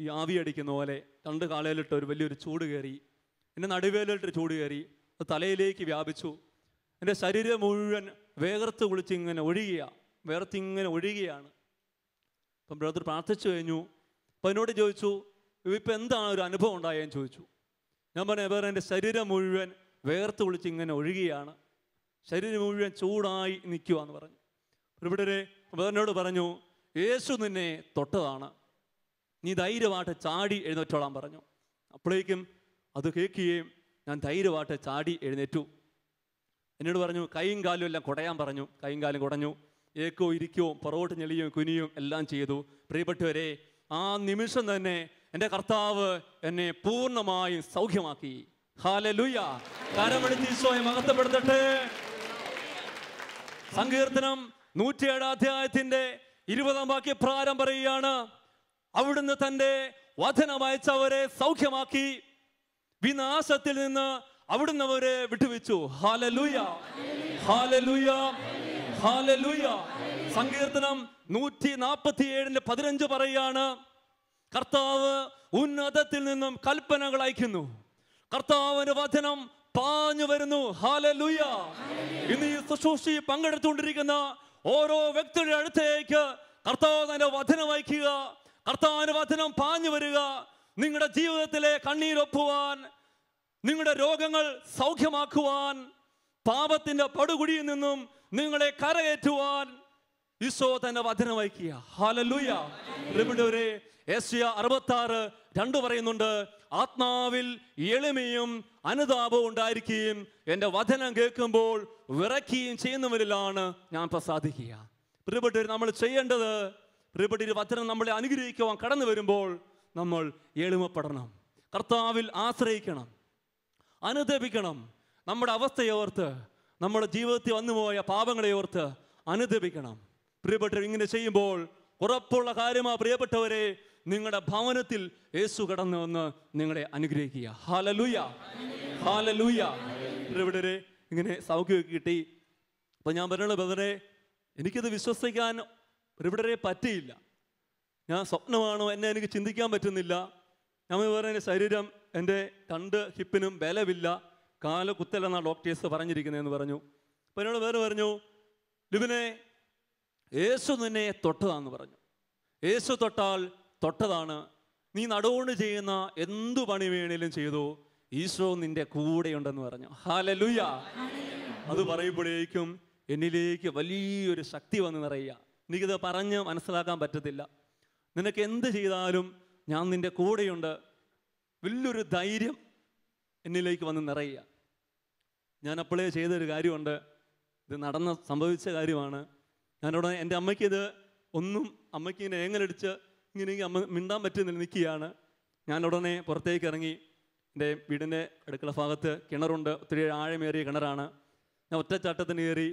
ഈ ആവി അടിക്കുന്ന പോലെ രണ്ട് കാലയിലിട്ട് ഒരു വലിയൊരു ചൂട് കയറി എൻ്റെ നടുവേലിട്ട് ചൂട് കയറി അത് തലയിലേക്ക് വ്യാപിച്ചു എൻ്റെ ശരീരം മുഴുവൻ വേർത്ത് കുളിച്ച് ഇങ്ങനെ ഒഴുകുകയാണ് വേർത്തിങ്ങനെ ഒഴുകിയാണ് അപ്പം ബ്രദർ പ്രാർത്ഥിച്ചു കഴിഞ്ഞു അപ്പം എന്നോട് ചോദിച്ചു ഇപ്പം എന്താണ് ഒരു അനുഭവം ഉണ്ടായെന്ന് ചോദിച്ചു ഞാൻ പറഞ്ഞു വേറെ എൻ്റെ ശരീരം മുഴുവൻ വേർത്ത് കുളിച്ച് ഇങ്ങനെ ശരീരം മുഴുവൻ ചൂടായി നിൽക്കുക എന്ന് പറഞ്ഞു ഇവിടെ വേദനോട് പറഞ്ഞു യേശു നിന്നെ തൊട്ടതാണ് നീ ധൈര്യമായിട്ട് ചാടി എഴുന്നേറ്റോളാം പറഞ്ഞു അപ്പോഴേക്കും അത് കേൾക്കുകയും ഞാൻ ധൈര്യമായിട്ട് ചാടി എഴുന്നേറ്റു എന്നോട് പറഞ്ഞു കൈയും കാലും എല്ലാം കുടയാൻ പറഞ്ഞു കൈയും കാലും കുടഞ്ഞു ഏക്കോ ഇരിക്കോ പുറകോട്ട് ഞെളിയും കുനിയും എല്ലാം ചെയ്തു പ്രിയപ്പെട്ടവരെ ആ നിമിഷം തന്നെ എൻ്റെ കർത്താവ് എന്നെ പൂർണ്ണമായും സൗഖ്യമാക്കി ഹാലലുയ കരമണി ഈശോയെ മഹത്വപ്പെടുത്തട്ടെ സങ്കീർത്തനം നൂറ്റിയേഴ് അധ്യായത്തിന്റെ ഇരുപതാം വാക്യ പ്രാരം പറയുകയാണ് അവിടുന്ന് തന്റെ വധനമയച്ചവരെ അയച്ചവരെ സൗഖ്യമാക്കി വിനാശത്തിൽ നിന്ന് അവിടുന്ന് അവരെ വിട്ടുവെച്ചു സങ്കീർത്തനം നൂറ്റി നാൽപ്പത്തി ഏഴിന്റെ പതിനഞ്ച് പറയാണ് കർത്താവ് ഉന്നതത്തിൽ നിന്നും കൽപ്പനകൾ അയക്കുന്നു കർത്താവിന്റെ വചനം പാഞ്ഞു വരുന്നു ഹാലലുയ ഇന്ന് ഈ ശുശ്രൂഷി പങ്കെടുത്തുകൊണ്ടിരിക്കുന്ന ഓരോ വ്യക്തിയുടെ അടുത്തേക്ക് കർത്താവ് തന്റെ വചനം വഹിക്കുക കർത്താവിന്റെ വചനം പാഞ്ഞു വരിക നിങ്ങളുടെ ജീവിതത്തിലെ കണ്ണീരൊപ്പുവാൻ നിങ്ങളുടെ രോഗങ്ങൾ സൗഖ്യമാക്കുവാൻ പാപത്തിന്റെ പടുകുടിയിൽ നിന്നും നിങ്ങളെ കരയേറ്റുവാൻ ഈശോ തന്റെ വചനം വഹിക്കുക ഹാലലുയ്യ അറുപത്തി ആറ് രണ്ട് പറയുന്നുണ്ട് ആത്മാവിൽ എളിമയും അനുതാപവും ഉണ്ടായിരിക്കുകയും എൻ്റെ വചനം കേൾക്കുമ്പോൾ വിറയ്ക്കുകയും ചെയ്യുന്നവരിലാണ് ഞാൻ പ്രസാദിക്കുക പ്രിയപ്പെട്ടവർ നമ്മൾ ചെയ്യേണ്ടത് പ്രിയപ്പെട്ട വചനം നമ്മളെ അനുഗ്രഹിക്കുവാൻ കടന്നു വരുമ്പോൾ നമ്മൾ എളിമപ്പെടണം കർത്താവിൽ ആശ്രയിക്കണം അനുദപിക്കണം നമ്മുടെ അവസ്ഥയെ ഓർത്ത് നമ്മുടെ ജീവിതത്തിൽ വന്നുപോയ പാപങ്ങളെ ഓർത്ത് അനുദപിക്കണം പ്രിയപ്പെട്ടവർ ഇങ്ങനെ ചെയ്യുമ്പോൾ ഉറപ്പുള്ള കാര്യമാണ് പ്രിയപ്പെട്ടവരെ നിങ്ങളുടെ ഭവനത്തിൽ യേശു കടന്നു വന്ന് നിങ്ങളെ അനുഗ്രഹിക്കുക ഹാലലൂയ ഹാലലൂയ ഇവിടെ ഇങ്ങനെ സൗഖ്യമൊക്കെ കിട്ടി അപ്പം ഞാൻ പറഞ്ഞുള്ള ബ്രദറെ എനിക്കത് വിശ്വസിക്കാൻ ഇവിടെ പറ്റിയില്ല ഞാൻ സ്വപ്നമാണോ എന്നെ എനിക്ക് ചിന്തിക്കാൻ പറ്റുന്നില്ല ഞാൻ പറഞ്ഞ ശരീരം എൻ്റെ രണ്ട് ഹിപ്പിനും ബലവില്ല കാല കുത്തലെന്നാണ് ഡോക്ടേഴ്സ് പറഞ്ഞിരിക്കുന്നതെന്ന് പറഞ്ഞു അപ്പം എന്നോട് വേറെ പറഞ്ഞു ലിബിനെ യേശു നിന്നെ തൊട്ടതാന്ന് പറഞ്ഞു യേശു തൊട്ടാൽ തൊട്ടതാണ് നീ നടുകൊണ്ട് ചെയ്യുന്ന എന്തു പണി വേണേലും ചെയ്തു ഈശോ നിന്റെ കൂടെയുണ്ടെന്ന് പറഞ്ഞു ഹാലലുയ അത് പറയുമ്പോഴേക്കും എന്നിലേക്ക് വലിയൊരു ശക്തി വന്ന് നിറയുക എനിക്കിത് പറഞ്ഞ് മനസ്സിലാക്കാൻ പറ്റത്തില്ല നിനക്ക് എന്ത് ചെയ്താലും ഞാൻ നിന്റെ കൂടെയുണ്ട് വലിയൊരു ധൈര്യം എന്നിലേക്ക് വന്ന് നിറയുക ഞാൻ അപ്പോഴേ ചെയ്തൊരു കാര്യമുണ്ട് ഇത് നടന്ന സംഭവിച്ച കാര്യമാണ് ഞാനിവിടെ എൻ്റെ അമ്മയ്ക്കിത് ഒന്നും അമ്മയ്ക്ക് ഇങ്ങനെ ഏങ്ങലടിച്ച് ഇങ്ങനെ അമ്മ മിണ്ടാൻ പറ്റുന്നില്ല നിൽക്കുകയാണ് ഞാൻ ഉടനെ പുറത്തേക്ക് ഇറങ്ങി എൻ്റെ വീടിൻ്റെ അടുക്കള ഭാഗത്ത് കിണറുണ്ട് ഒത്തിരി ആഴമേറിയ കിണറാണ് ഞാൻ ഒറ്റച്ചാട്ടത്തിന് കയറി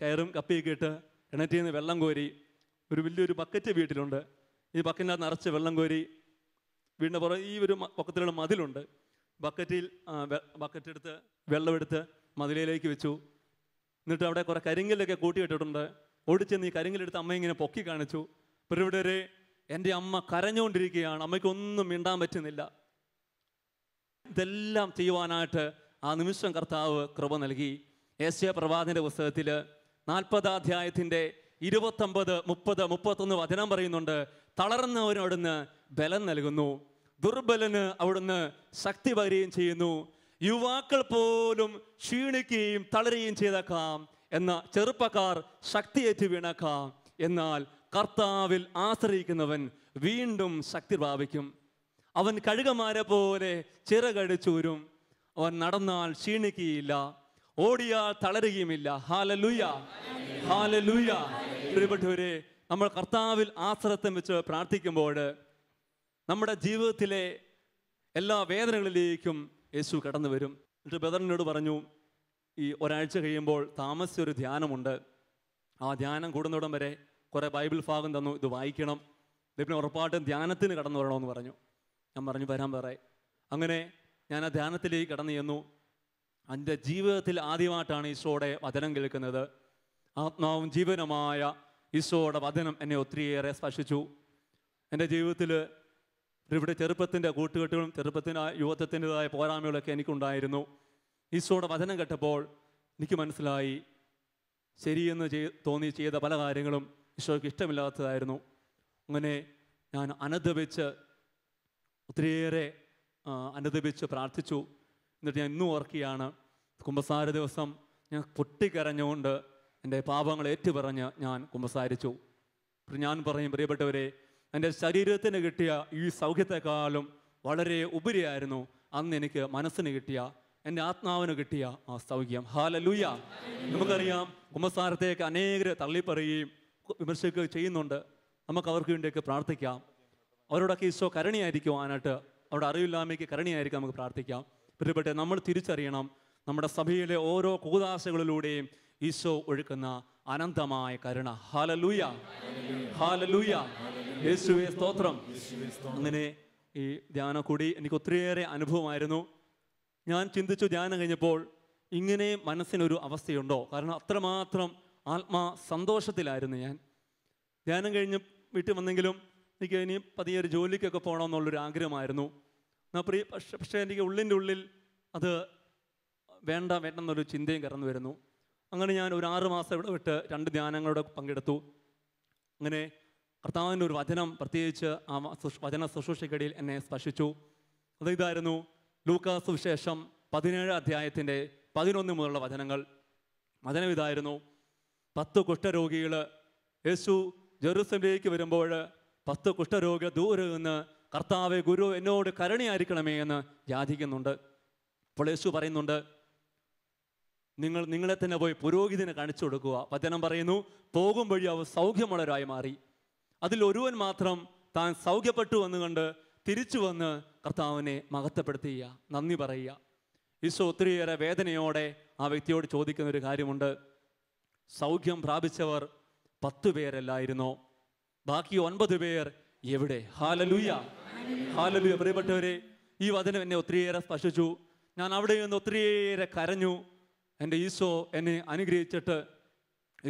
കയറും കപ്പിയൊക്കെ ഇട്ട് കിണറ്റിൽ നിന്ന് വെള്ളം കോരി ഒരു വലിയൊരു ബക്കറ്റ് വീട്ടിലുണ്ട് ഈ ബക്കറ്റിനകത്ത് നിറച്ച് വെള്ളം കോരി വീടിൻ്റെ പുറം ഈ ഒരു പൊക്കത്തിലുള്ള മതിലുണ്ട് ബക്കറ്റിൽ ബക്കറ്റ് എടുത്ത് വെള്ളമെടുത്ത് മതിലയിലേക്ക് വെച്ചു എന്നിട്ട് അവിടെ കുറേ കരിങ്കല്ലൊക്കെ കൂട്ടിയിട്ടിട്ടുണ്ട് ഓടിച്ചെന്ന് ഈ കരിങ്കല്ലെടുത്ത് അമ്മ ഇങ്ങനെ പൊക്കി കാണിച്ചു പിന്നെ ഇവിടെ ഒരു എൻ്റെ അമ്മ കരഞ്ഞുകൊണ്ടിരിക്കുകയാണ് അമ്മയ്ക്കൊന്നും മിണ്ടാൻ പറ്റുന്നില്ല ഇതെല്ലാം ചെയ്യുവാനായിട്ട് ആ നിമിഷം കർത്താവ് കൃപ നൽകി ഏഷ്യ പ്രഭാതിൻ്റെ പുസ്തകത്തിൽ നാൽപ്പതാധ്യായത്തിൻ്റെ ഇരുപത്തൊമ്പത് മുപ്പത് മുപ്പത്തൊന്ന് വചനം പറയുന്നുണ്ട് തളർന്നവന് ബലം നൽകുന്നു ദുർബലന് അവിടുന്ന് ശക്തി പകരുകയും ചെയ്യുന്നു യുവാക്കൾ പോലും ക്ഷീണിക്കുകയും തളരുകയും ചെയ്തേക്കാം എന്ന ചെറുപ്പക്കാർ ശക്തിയേറ്റ് വീണേക്കാം എന്നാൽ കർത്താവിൽ ആശ്രയിക്കുന്നവൻ വീണ്ടും ശക്തി പ്രാപിക്കും അവൻ കഴുകമാരെ പോലെ ചിറകടിച്ചൂരും അവൻ നടന്നാൽ ക്ഷീണിക്കുകയില്ല ഓടിയാൽ തളരുകയുമില്ല ഹാലലുയ ഹാലലുയ പ്രിയപ്പെട്ടവരെ നമ്മൾ കർത്താവിൽ ആശ്രയത്വം വെച്ച് പ്രാർത്ഥിക്കുമ്പോൾ നമ്മുടെ ജീവിതത്തിലെ എല്ലാ വേദനകളിലേക്കും യേശു കടന്നു വരും എന്നിട്ട് ബ്രദറിനോട് പറഞ്ഞു ഈ ഒരാഴ്ച കഴിയുമ്പോൾ താമസിച്ചൊരു ധ്യാനമുണ്ട് ആ ധ്യാനം കൂടുന്നിടം വരെ കുറേ ബൈബിൾ ഭാഗം തന്നു ഇത് വായിക്കണം ദൈവത്തിന് ഉറപ്പായിട്ടും ധ്യാനത്തിന് കടന്നു വരണമെന്ന് പറഞ്ഞു ഞാൻ പറഞ്ഞു വരാൻ വേറെ അങ്ങനെ ഞാൻ ആ ധ്യാനത്തിലേക്ക് കടന്നു ചെന്നു എൻ്റെ ജീവിതത്തിൽ ആദ്യമായിട്ടാണ് ഈശോയുടെ വചനം കേൾക്കുന്നത് ആത്മാവും ജീവനമായ ഈശോയുടെ വചനം എന്നെ ഒത്തിരിയേറെ സ്പർശിച്ചു എൻ്റെ ജീവിതത്തിൽ ഇവിടെ ചെറുപ്പത്തിൻ്റെ കൂട്ടുകെട്ടുകളും ചെറുപ്പത്തിൻ്റെ യുവത്വത്തിൻ്റെതായ പോരായ്മകളൊക്കെ എനിക്കുണ്ടായിരുന്നു ഈശോയുടെ വചനം കേട്ടപ്പോൾ എനിക്ക് മനസ്സിലായി ശരിയെന്ന് ചെയ് തോന്നി ചെയ്ത പല കാര്യങ്ങളും ഈശോയ്ക്ക് ഇഷ്ടമില്ലാത്തതായിരുന്നു അങ്ങനെ ഞാൻ അനധപിച്ച് ഒത്തിരിയേറെ അനുദപിച്ച് പ്രാർത്ഥിച്ചു എന്നിട്ട് ഞാൻ ഇന്നും ഓർക്കുകയാണ് കുമ്പസാര ദിവസം ഞാൻ പൊട്ടിക്കരഞ്ഞുകൊണ്ട് എൻ്റെ പാപങ്ങൾ ഏറ്റുപറഞ്ഞ് ഞാൻ കുമ്പസാരിച്ചു ഞാൻ പറയും പ്രിയപ്പെട്ടവരെ എൻ്റെ ശരീരത്തിന് കിട്ടിയ ഈ സൗഖ്യത്തെക്കാളും വളരെ ഉപരിയായിരുന്നു അന്ന് എനിക്ക് മനസ്സിന് കിട്ടിയ എൻ്റെ ആത്മാവിന് കിട്ടിയ ആ സൗഖ്യം ഹാലലൂയ നമുക്കറിയാം കുമ്പസാരത്തേക്ക് അനേകർ തള്ളിപ്പറയുകയും വിമർശിക്കുകയൊക്കെ ചെയ്യുന്നുണ്ട് നമുക്ക് അവർക്ക് വേണ്ടിയൊക്കെ പ്രാർത്ഥിക്കാം അവരോടൊക്കെ ഈശോ കരണിയായിരിക്കുവാനായിട്ട് അവരുടെ അറിവില്ലാമയ്ക്ക് കരണിയായിരിക്കും നമുക്ക് പ്രാർത്ഥിക്കാം പ്രിയപ്പെട്ട നമ്മൾ തിരിച്ചറിയണം നമ്മുടെ സഭയിലെ ഓരോ കൂതാശകളിലൂടെയും ഈശോ ഒഴുക്കുന്ന അനന്തമായ കരുണ ഹാലലൂയ ഹാലലൂയ യേശുവേ സ്തോത്രം അങ്ങനെ ഈ ധ്യാന കൂടി എനിക്ക് ഒത്തിരിയേറെ അനുഭവമായിരുന്നു ഞാൻ ചിന്തിച്ചു ധ്യാനം കഴിഞ്ഞപ്പോൾ ഇങ്ങനെ മനസ്സിനൊരു അവസ്ഥയുണ്ടോ കാരണം അത്രമാത്രം ആത്മാ സന്തോഷത്തിലായിരുന്നു ഞാൻ ധ്യാനം കഴിഞ്ഞ് വീട്ടിൽ വന്നെങ്കിലും എനിക്ക് ഇനി പതിയെ ഒരു ജോലിക്കൊക്കെ പോകണമെന്നുള്ളൊരു ആഗ്രഹമായിരുന്നു എന്നാൽ പ്രിയ പക്ഷേ പക്ഷേ എനിക്ക് ഉള്ളിൻ്റെ ഉള്ളിൽ അത് വേണ്ട എന്നൊരു ചിന്തയും കടന്നു വരുന്നു അങ്ങനെ ഞാൻ ഒരു ആറ് മാസം ഇവിടെ വിട്ട് രണ്ട് ധ്യാനങ്ങളുടെ പങ്കെടുത്തു അങ്ങനെ കർത്താവിൻ്റെ ഒരു വചനം പ്രത്യേകിച്ച് ആ വചന ശുശ്രൂഷയ്ക്കിടയിൽ എന്നെ സ്പർശിച്ചു അത് ഇതായിരുന്നു ലൂക്കാസ് വിശേഷം പതിനേഴ് അധ്യായത്തിൻ്റെ പതിനൊന്ന് മുതലുള്ള വചനങ്ങൾ വചനം ഇതായിരുന്നു പത്ത് കുഷ്ഠരോഗികൾ യേശു ജെറുസലേമിലേക്ക് വരുമ്പോൾ പത്ത് കുഷ്ഠരോഗ ദൂരെ നിന്ന് കർത്താവെ ഗുരു എന്നോട് കരുണയായിരിക്കണമേ എന്ന് യാചിക്കുന്നുണ്ട് അപ്പോൾ യേശു പറയുന്നുണ്ട് നിങ്ങൾ നിങ്ങളെ തന്നെ പോയി പുരോഹിതനെ കാണിച്ചു കൊടുക്കുക വചനം പറയുന്നു പോകും വഴി അവർ സൗഖ്യമുള്ളവരായി മാറി അതിൽ ഒരുവൻ മാത്രം താൻ സൗഖ്യപ്പെട്ടു വന്നുകൊണ്ട് തിരിച്ചു വന്ന് കർത്താവിനെ മഹത്വപ്പെടുത്തിയ നന്ദി പറയുക ഈശോ ഒത്തിരിയേറെ വേദനയോടെ ആ വ്യക്തിയോട് ചോദിക്കുന്ന ഒരു കാര്യമുണ്ട് സൗഖ്യം പ്രാപിച്ചവർ പത്ത് പേരല്ലായിരുന്നു ബാക്കി ഒൻപത് പേർ എവിടെ ഹാലലൂയ ഹാലലൂയ പ്രിയപ്പെട്ടവരെ ഈ വചനം എന്നെ ഒത്തിരിയേറെ സ്പർശിച്ചു ഞാൻ അവിടെ നിന്ന് ഒത്തിരിയേറെ കരഞ്ഞു എൻ്റെ ഈശോ എന്നെ അനുഗ്രഹിച്ചിട്ട്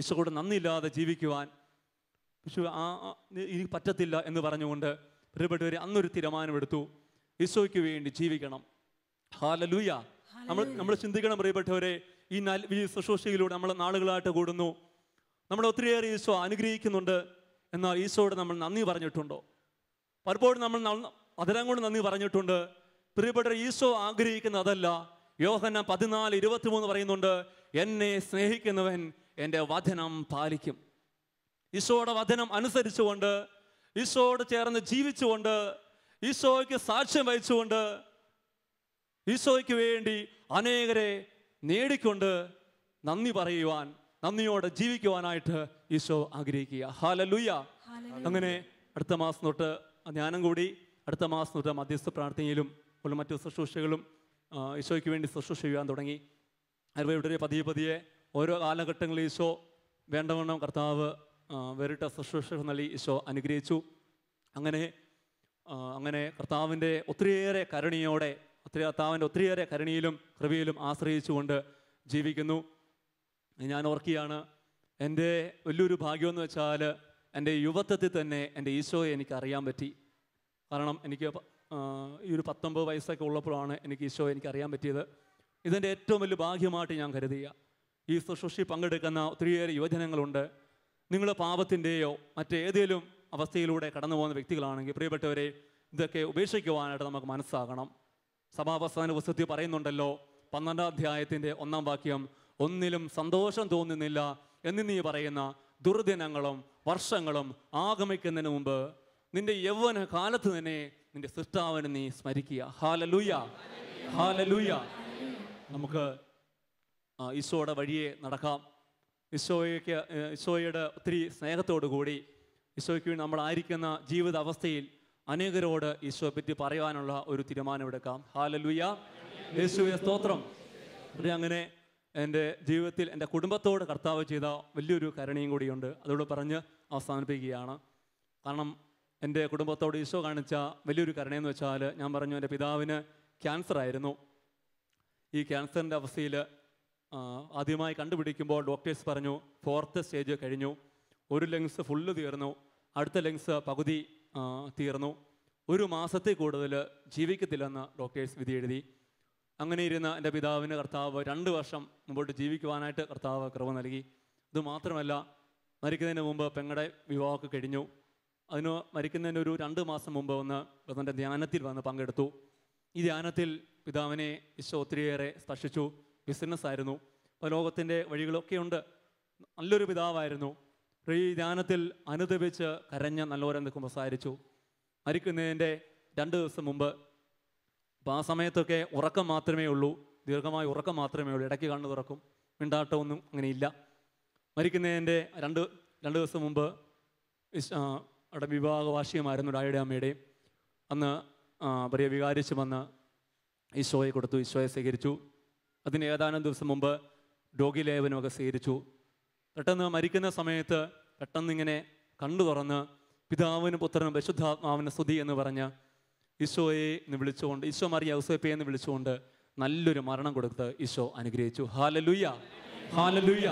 ഈശോ കൂടെ നന്ദിയില്ലാതെ ജീവിക്കുവാൻ പക്ഷേ ആ എനിക്ക് പറ്റത്തില്ല എന്ന് പറഞ്ഞുകൊണ്ട് പ്രിയപ്പെട്ടവരെ അന്നൊരു തീരുമാനമെടുത്തു ഈശോയ്ക്ക് വേണ്ടി ജീവിക്കണം ഹാലലൂയ നമ്മൾ നമ്മൾ ചിന്തിക്കണം പ്രിയപ്പെട്ടവരെ ഈ നല്ല ഈ ശുശ്രൂഷയിലൂടെ നമ്മൾ നാളുകളായിട്ട് കൂടുന്നു നമ്മൾ ഒത്തിരിയേറെ ഈശോ അനുഗ്രഹിക്കുന്നുണ്ട് എന്നാൽ ഈശോയോട് നമ്മൾ നന്ദി പറഞ്ഞിട്ടുണ്ടോ പലപ്പോഴും നമ്മൾ അതിരം കൊണ്ട് നന്ദി പറഞ്ഞിട്ടുണ്ട് പ്രിയപ്പെട്ട ഈശോ ആഗ്രഹിക്കുന്ന അതല്ല യോഹന പതിനാല് മൂന്ന് പറയുന്നുണ്ട് എന്നെ സ്നേഹിക്കുന്നവൻ എൻ്റെ വചനം പാലിക്കും ഈശോയുടെ വചനം അനുസരിച്ചുകൊണ്ട് ഈശോയോട് ചേർന്ന് ജീവിച്ചുകൊണ്ട് ഈശോയ്ക്ക് സാക്ഷ്യം വഹിച്ചുകൊണ്ട് ഈശോയ്ക്ക് വേണ്ടി അനേകരെ നേടിക്കൊണ്ട് നന്ദി പറയുവാൻ നന്ദിയോടെ ജീവിക്കുവാനായിട്ട് ഈശോ ആഗ്രഹിക്കുക ഹാലലുയ്യ അങ്ങനെ അടുത്ത മാസം തൊട്ട് ധ്യാനം കൂടി അടുത്ത മാസം തൊട്ട് മധ്യസ്ഥ പ്രാർത്ഥനയിലും ഉള്ള മറ്റു ശുശ്രൂഷകളും ഈശോയ്ക്ക് വേണ്ടി ശുശ്രൂഷ ചെയ്യാൻ തുടങ്ങി അറിവയുടെ പതിയെ പതിയെ ഓരോ കാലഘട്ടങ്ങളിൽ ഈശോ വേണ്ടവണ്ണം കർത്താവ് വേറിട്ട ശുശ്രൂഷ നൽകി ഈശോ അനുഗ്രഹിച്ചു അങ്ങനെ അങ്ങനെ കർത്താവിൻ്റെ ഒത്തിരിയേറെ കരുണിയോടെ ഒത്തിരി കർത്താവിൻ്റെ ഒത്തിരിയേറെ കരുണിയിലും കൃപയിലും ആശ്രയിച്ചുകൊണ്ട് ജീവിക്കുന്നു ഞാൻ ഓർക്കുകയാണ് എൻ്റെ വലിയൊരു ഭാഗ്യമെന്ന് വെച്ചാൽ എൻ്റെ യുവത്വത്തിൽ തന്നെ എൻ്റെ ഈശോയെ എനിക്ക് അറിയാൻ പറ്റി കാരണം എനിക്ക് ഈ ഒരു പത്തൊമ്പത് വയസ്സൊക്കെ ഉള്ളപ്പോഴാണ് എനിക്ക് ഈശോ എനിക്ക് അറിയാൻ പറ്റിയത് ഇതെൻ്റെ ഏറ്റവും വലിയ ഭാഗ്യമായിട്ട് ഞാൻ കരുതിയ ഈ ശുശ്രൂഷി പങ്കെടുക്കുന്ന ഒത്തിരിയേറെ യുവജനങ്ങളുണ്ട് നിങ്ങൾ പാപത്തിൻ്റെയോ മറ്റേതെങ്കിലും അവസ്ഥയിലൂടെ കടന്നു പോകുന്ന വ്യക്തികളാണെങ്കിൽ പ്രിയപ്പെട്ടവരെ ഇതൊക്കെ ഉപേക്ഷിക്കുവാനായിട്ട് നമുക്ക് മനസ്സാകണം സഭാവസാന വസതി പറയുന്നുണ്ടല്ലോ പന്ത്രണ്ടാം അധ്യായത്തിൻ്റെ ഒന്നാം വാക്യം ഒന്നിലും സന്തോഷം തോന്നുന്നില്ല എന്ന് നീ പറയുന്ന ദുർദിനങ്ങളും വർഷങ്ങളും ആഗമിക്കുന്നതിന് മുമ്പ് നിന്റെ യൗവന കാലത്ത് തന്നെ നിന്റെ സൃഷ്ടാവിനെ നീ സ്മരിക്കുക ഹാലലൂയ ഹാലലൂയ നമുക്ക് ഈശോയുടെ വഴിയെ നടക്കാം ഈശോയ്ക്ക് ഈശോയുടെ ഒത്തിരി സ്നേഹത്തോടു കൂടി ഈശോയ്ക്ക് വേണ്ടി നമ്മളായിരിക്കുന്ന ജീവിത അവസ്ഥയിൽ അനേകരോട് പറ്റി പറയുവാനുള്ള ഒരു തീരുമാനമെടുക്കാം ഹാലലുയ യേശുവെ സ്തോത്രം അങ്ങനെ എൻ്റെ ജീവിതത്തിൽ എൻ്റെ കുടുംബത്തോട് കർത്താവ് ചെയ്ത വലിയൊരു കരുണയും കൂടിയുണ്ട് അതോട് പറഞ്ഞ് അവസാനിപ്പിക്കുകയാണ് കാരണം എൻ്റെ കുടുംബത്തോട് ഈശോ കാണിച്ച വലിയൊരു കരുണയെന്ന് വെച്ചാൽ ഞാൻ പറഞ്ഞു എൻ്റെ പിതാവിന് ക്യാൻസർ ആയിരുന്നു ഈ ക്യാൻസറിൻ്റെ അവസ്ഥയിൽ ആദ്യമായി കണ്ടുപിടിക്കുമ്പോൾ ഡോക്ടേഴ്സ് പറഞ്ഞു ഫോർത്ത് സ്റ്റേജ് കഴിഞ്ഞു ഒരു ലങ്സ് ഫുള്ള് തീർന്നു അടുത്ത ലങ്സ് പകുതി തീർന്നു ഒരു മാസത്തിൽ കൂടുതൽ ജീവിക്കത്തില്ലെന്ന് ഡോക്ടേഴ്സ് വിധി എഴുതി അങ്ങനെ ഇരുന്ന എൻ്റെ പിതാവിന് കർത്താവ് രണ്ട് വർഷം മുമ്പോട്ട് ജീവിക്കുവാനായിട്ട് കർത്താവ് കൃപ നൽകി ഇതുമാത്രമല്ല മരിക്കുന്നതിന് മുമ്പ് പെങ്ങളുടെ വിവാഹമൊക്കെ കഴിഞ്ഞു അതിന് മരിക്കുന്നതിന് ഒരു രണ്ട് മാസം മുമ്പ് വന്ന് ബ്രദറിൻ്റെ ധ്യാനത്തിൽ വന്ന് പങ്കെടുത്തു ഈ ധ്യാനത്തിൽ പിതാവിനെ ഈശോ ഒത്തിരിയേറെ സ്പർശിച്ചു ബിസിനസ്സായിരുന്നു ലോകത്തിൻ്റെ വഴികളൊക്കെ ഉണ്ട് നല്ലൊരു പിതാവായിരുന്നു ഈ ധ്യാനത്തിൽ അനുദപിച്ച് കരഞ്ഞ നിൽക്കുമ്പോൾ സംസാരിച്ചു മരിക്കുന്നതിൻ്റെ രണ്ട് ദിവസം മുമ്പ് അപ്പോൾ ആ സമയത്തൊക്കെ ഉറക്കം മാത്രമേ ഉള്ളൂ ദീർഘമായ ഉറക്കം മാത്രമേ ഉള്ളൂ ഇടയ്ക്ക് കണ്ണു തുറക്കും മിണ്ടാട്ടമൊന്നും ഇല്ല മരിക്കുന്നതിൻ്റെ രണ്ട് രണ്ട് ദിവസം മുമ്പ് അവിടെ വിവാഹവാർഷികമായിരുന്നു ഡായുടെ അമ്മയുടെയും അന്ന് പ്രിയ വികാരിച്ച് വന്ന് ഈശോയെ കൊടുത്തു ഈശോയെ സ്വീകരിച്ചു അതിന് ഏതാനും ദിവസം മുമ്പ് രോഗിലേപനമൊക്കെ സ്വീകരിച്ചു പെട്ടെന്ന് മരിക്കുന്ന സമയത്ത് പെട്ടെന്ന് ഇങ്ങനെ കണ്ടു തുറന്ന് പിതാവിന് പുത്രനും പരിശുദ്ധാത്മാവിന് സ്തുതി എന്ന് പറഞ്ഞ് ഈശോയെ എന്ന് വിളിച്ചുകൊണ്ട് ഈശോ മറിയ ഔസേപ്പയെ എന്ന് വിളിച്ചുകൊണ്ട് നല്ലൊരു മരണം കൊടുത്ത് ഈശോ അനുഗ്രഹിച്ചു ഹാലലുയ്യ ഹാലലുയ്യ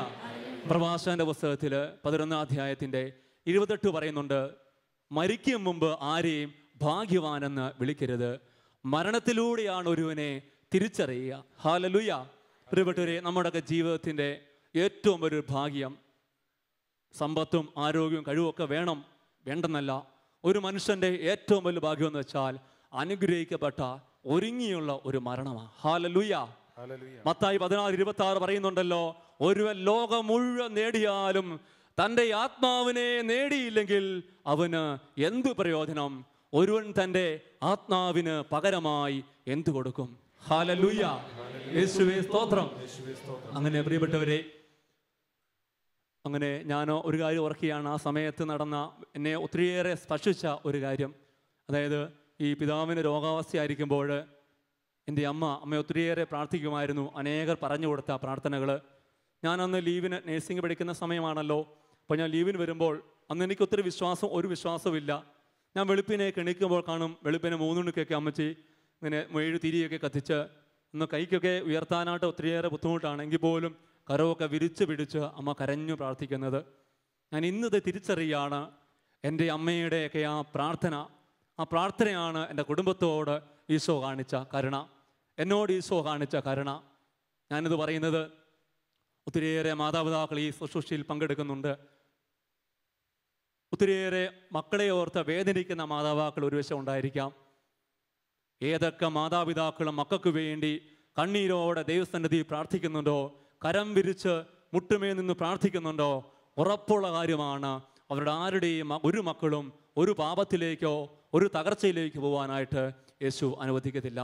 പ്രവാസന്റെ പുസ്തകത്തിൽ പതിനൊന്നാം അധ്യായത്തിന്റെ ഇരുപത്തെട്ട് പറയുന്നുണ്ട് മരിക്കും മുമ്പ് ആരെയും ഭാഗ്യവാനെന്ന് വിളിക്കരുത് മരണത്തിലൂടെയാണ് ഒരുവനെ തിരിച്ചറിയുക ഹാലലുയ്യ പ്രിയപ്പെട്ടവരെ നമ്മുടെയൊക്കെ ജീവിതത്തിൻ്റെ ഏറ്റവും വലിയൊരു ഭാഗ്യം സമ്പത്തും ആരോഗ്യവും കഴിവുമൊക്കെ വേണം വേണ്ടെന്നല്ല ഒരു മനുഷ്യൻ്റെ ഏറ്റവും വലിയ ഭാഗ്യം എന്ന് വെച്ചാൽ അനുഗ്രഹിക്കപ്പെട്ട ഒരുങ്ങിയുള്ള ഒരു മരണമാണ് ഹാലലുയ മത്തായി പതിനാറ് ഇരുപത്തി ആറ് പറയുന്നുണ്ടല്ലോ ഒരുവൻ ലോകം മുഴുവൻ നേടിയാലും തൻ്റെ ആത്മാവിനെ നേടിയില്ലെങ്കിൽ അവന് എന്തു പ്രയോജനം ഒരുവൻ തൻ്റെ ആത്മാവിന് പകരമായി എന്തു കൊടുക്കും ഹാലലുയ യേശുവേ സ്തോത്രം അങ്ങനെ പ്രിയപ്പെട്ടവരെ അങ്ങനെ ഞാൻ ഒരു കാര്യം ഓർക്കുകയാണ് ആ സമയത്ത് നടന്ന എന്നെ ഒത്തിരിയേറെ സ്പർശിച്ച ഒരു കാര്യം അതായത് ഈ പിതാവിന് രോഗാവസ്ഥയായിരിക്കുമ്പോൾ എൻ്റെ അമ്മ അമ്മ ഒത്തിരിയേറെ പ്രാർത്ഥിക്കുമായിരുന്നു അനേകർ പറഞ്ഞു കൊടുത്ത പ്രാർത്ഥനകൾ ഞാൻ അന്ന് ലീവിന് നേഴ്സിംഗ് പഠിക്കുന്ന സമയമാണല്ലോ അപ്പോൾ ഞാൻ ലീവിന് വരുമ്പോൾ അന്ന് എനിക്ക് ഒത്തിരി വിശ്വാസം ഒരു വിശ്വാസമില്ല ഞാൻ വെളുപ്പിനെ കെണിക്കുമ്പോൾ കാണും വെളുപ്പിനെ മൂന്നുണ്ണിക്കൊക്കെ അമ്മച്ചി ഇങ്ങനെ ഏഴ് തിരിയൊക്കെ കത്തിച്ച് ഒന്ന് കൈക്കൊക്കെ ഉയർത്താനായിട്ട് ഒത്തിരിയേറെ ബുദ്ധിമുട്ടാണ് എങ്കിൽ പോലും കരമൊക്കെ വിരിച്ചു പിടിച്ച് അമ്മ കരഞ്ഞു പ്രാർത്ഥിക്കുന്നത് ഞാൻ ഇന്നത് തിരിച്ചറിയാണ് എൻ്റെ അമ്മയുടെയൊക്കെ ആ പ്രാർത്ഥന ആ പ്രാർത്ഥനയാണ് എൻ്റെ കുടുംബത്തോട് ഈശോ കാണിച്ച കരുണ എന്നോട് ഈശോ കാണിച്ച കരുണ ഞാനിത് പറയുന്നത് ഒത്തിരിയേറെ മാതാപിതാക്കൾ ഈ ശുശ്രൂഷയിൽ പങ്കെടുക്കുന്നുണ്ട് ഒത്തിരിയേറെ മക്കളെ ഓർത്ത് വേദനിക്കുന്ന മാതാപിതാക്കൾ ഒരു വശം ഉണ്ടായിരിക്കാം ഏതൊക്കെ മാതാപിതാക്കളും മക്കൾക്ക് വേണ്ടി കണ്ണീരോടെ ദൈവസന്നിധി പ്രാർത്ഥിക്കുന്നുണ്ടോ കരം വിരിച്ച് മുട്ടുമേ നിന്ന് പ്രാർത്ഥിക്കുന്നുണ്ടോ ഉറപ്പുള്ള കാര്യമാണ് അവരുടെ ആരുടെയും ഒരു മക്കളും ഒരു പാപത്തിലേക്കോ ഒരു തകർച്ചയിലേക്ക് പോകാനായിട്ട് യേശു അനുവദിക്കത്തില്ല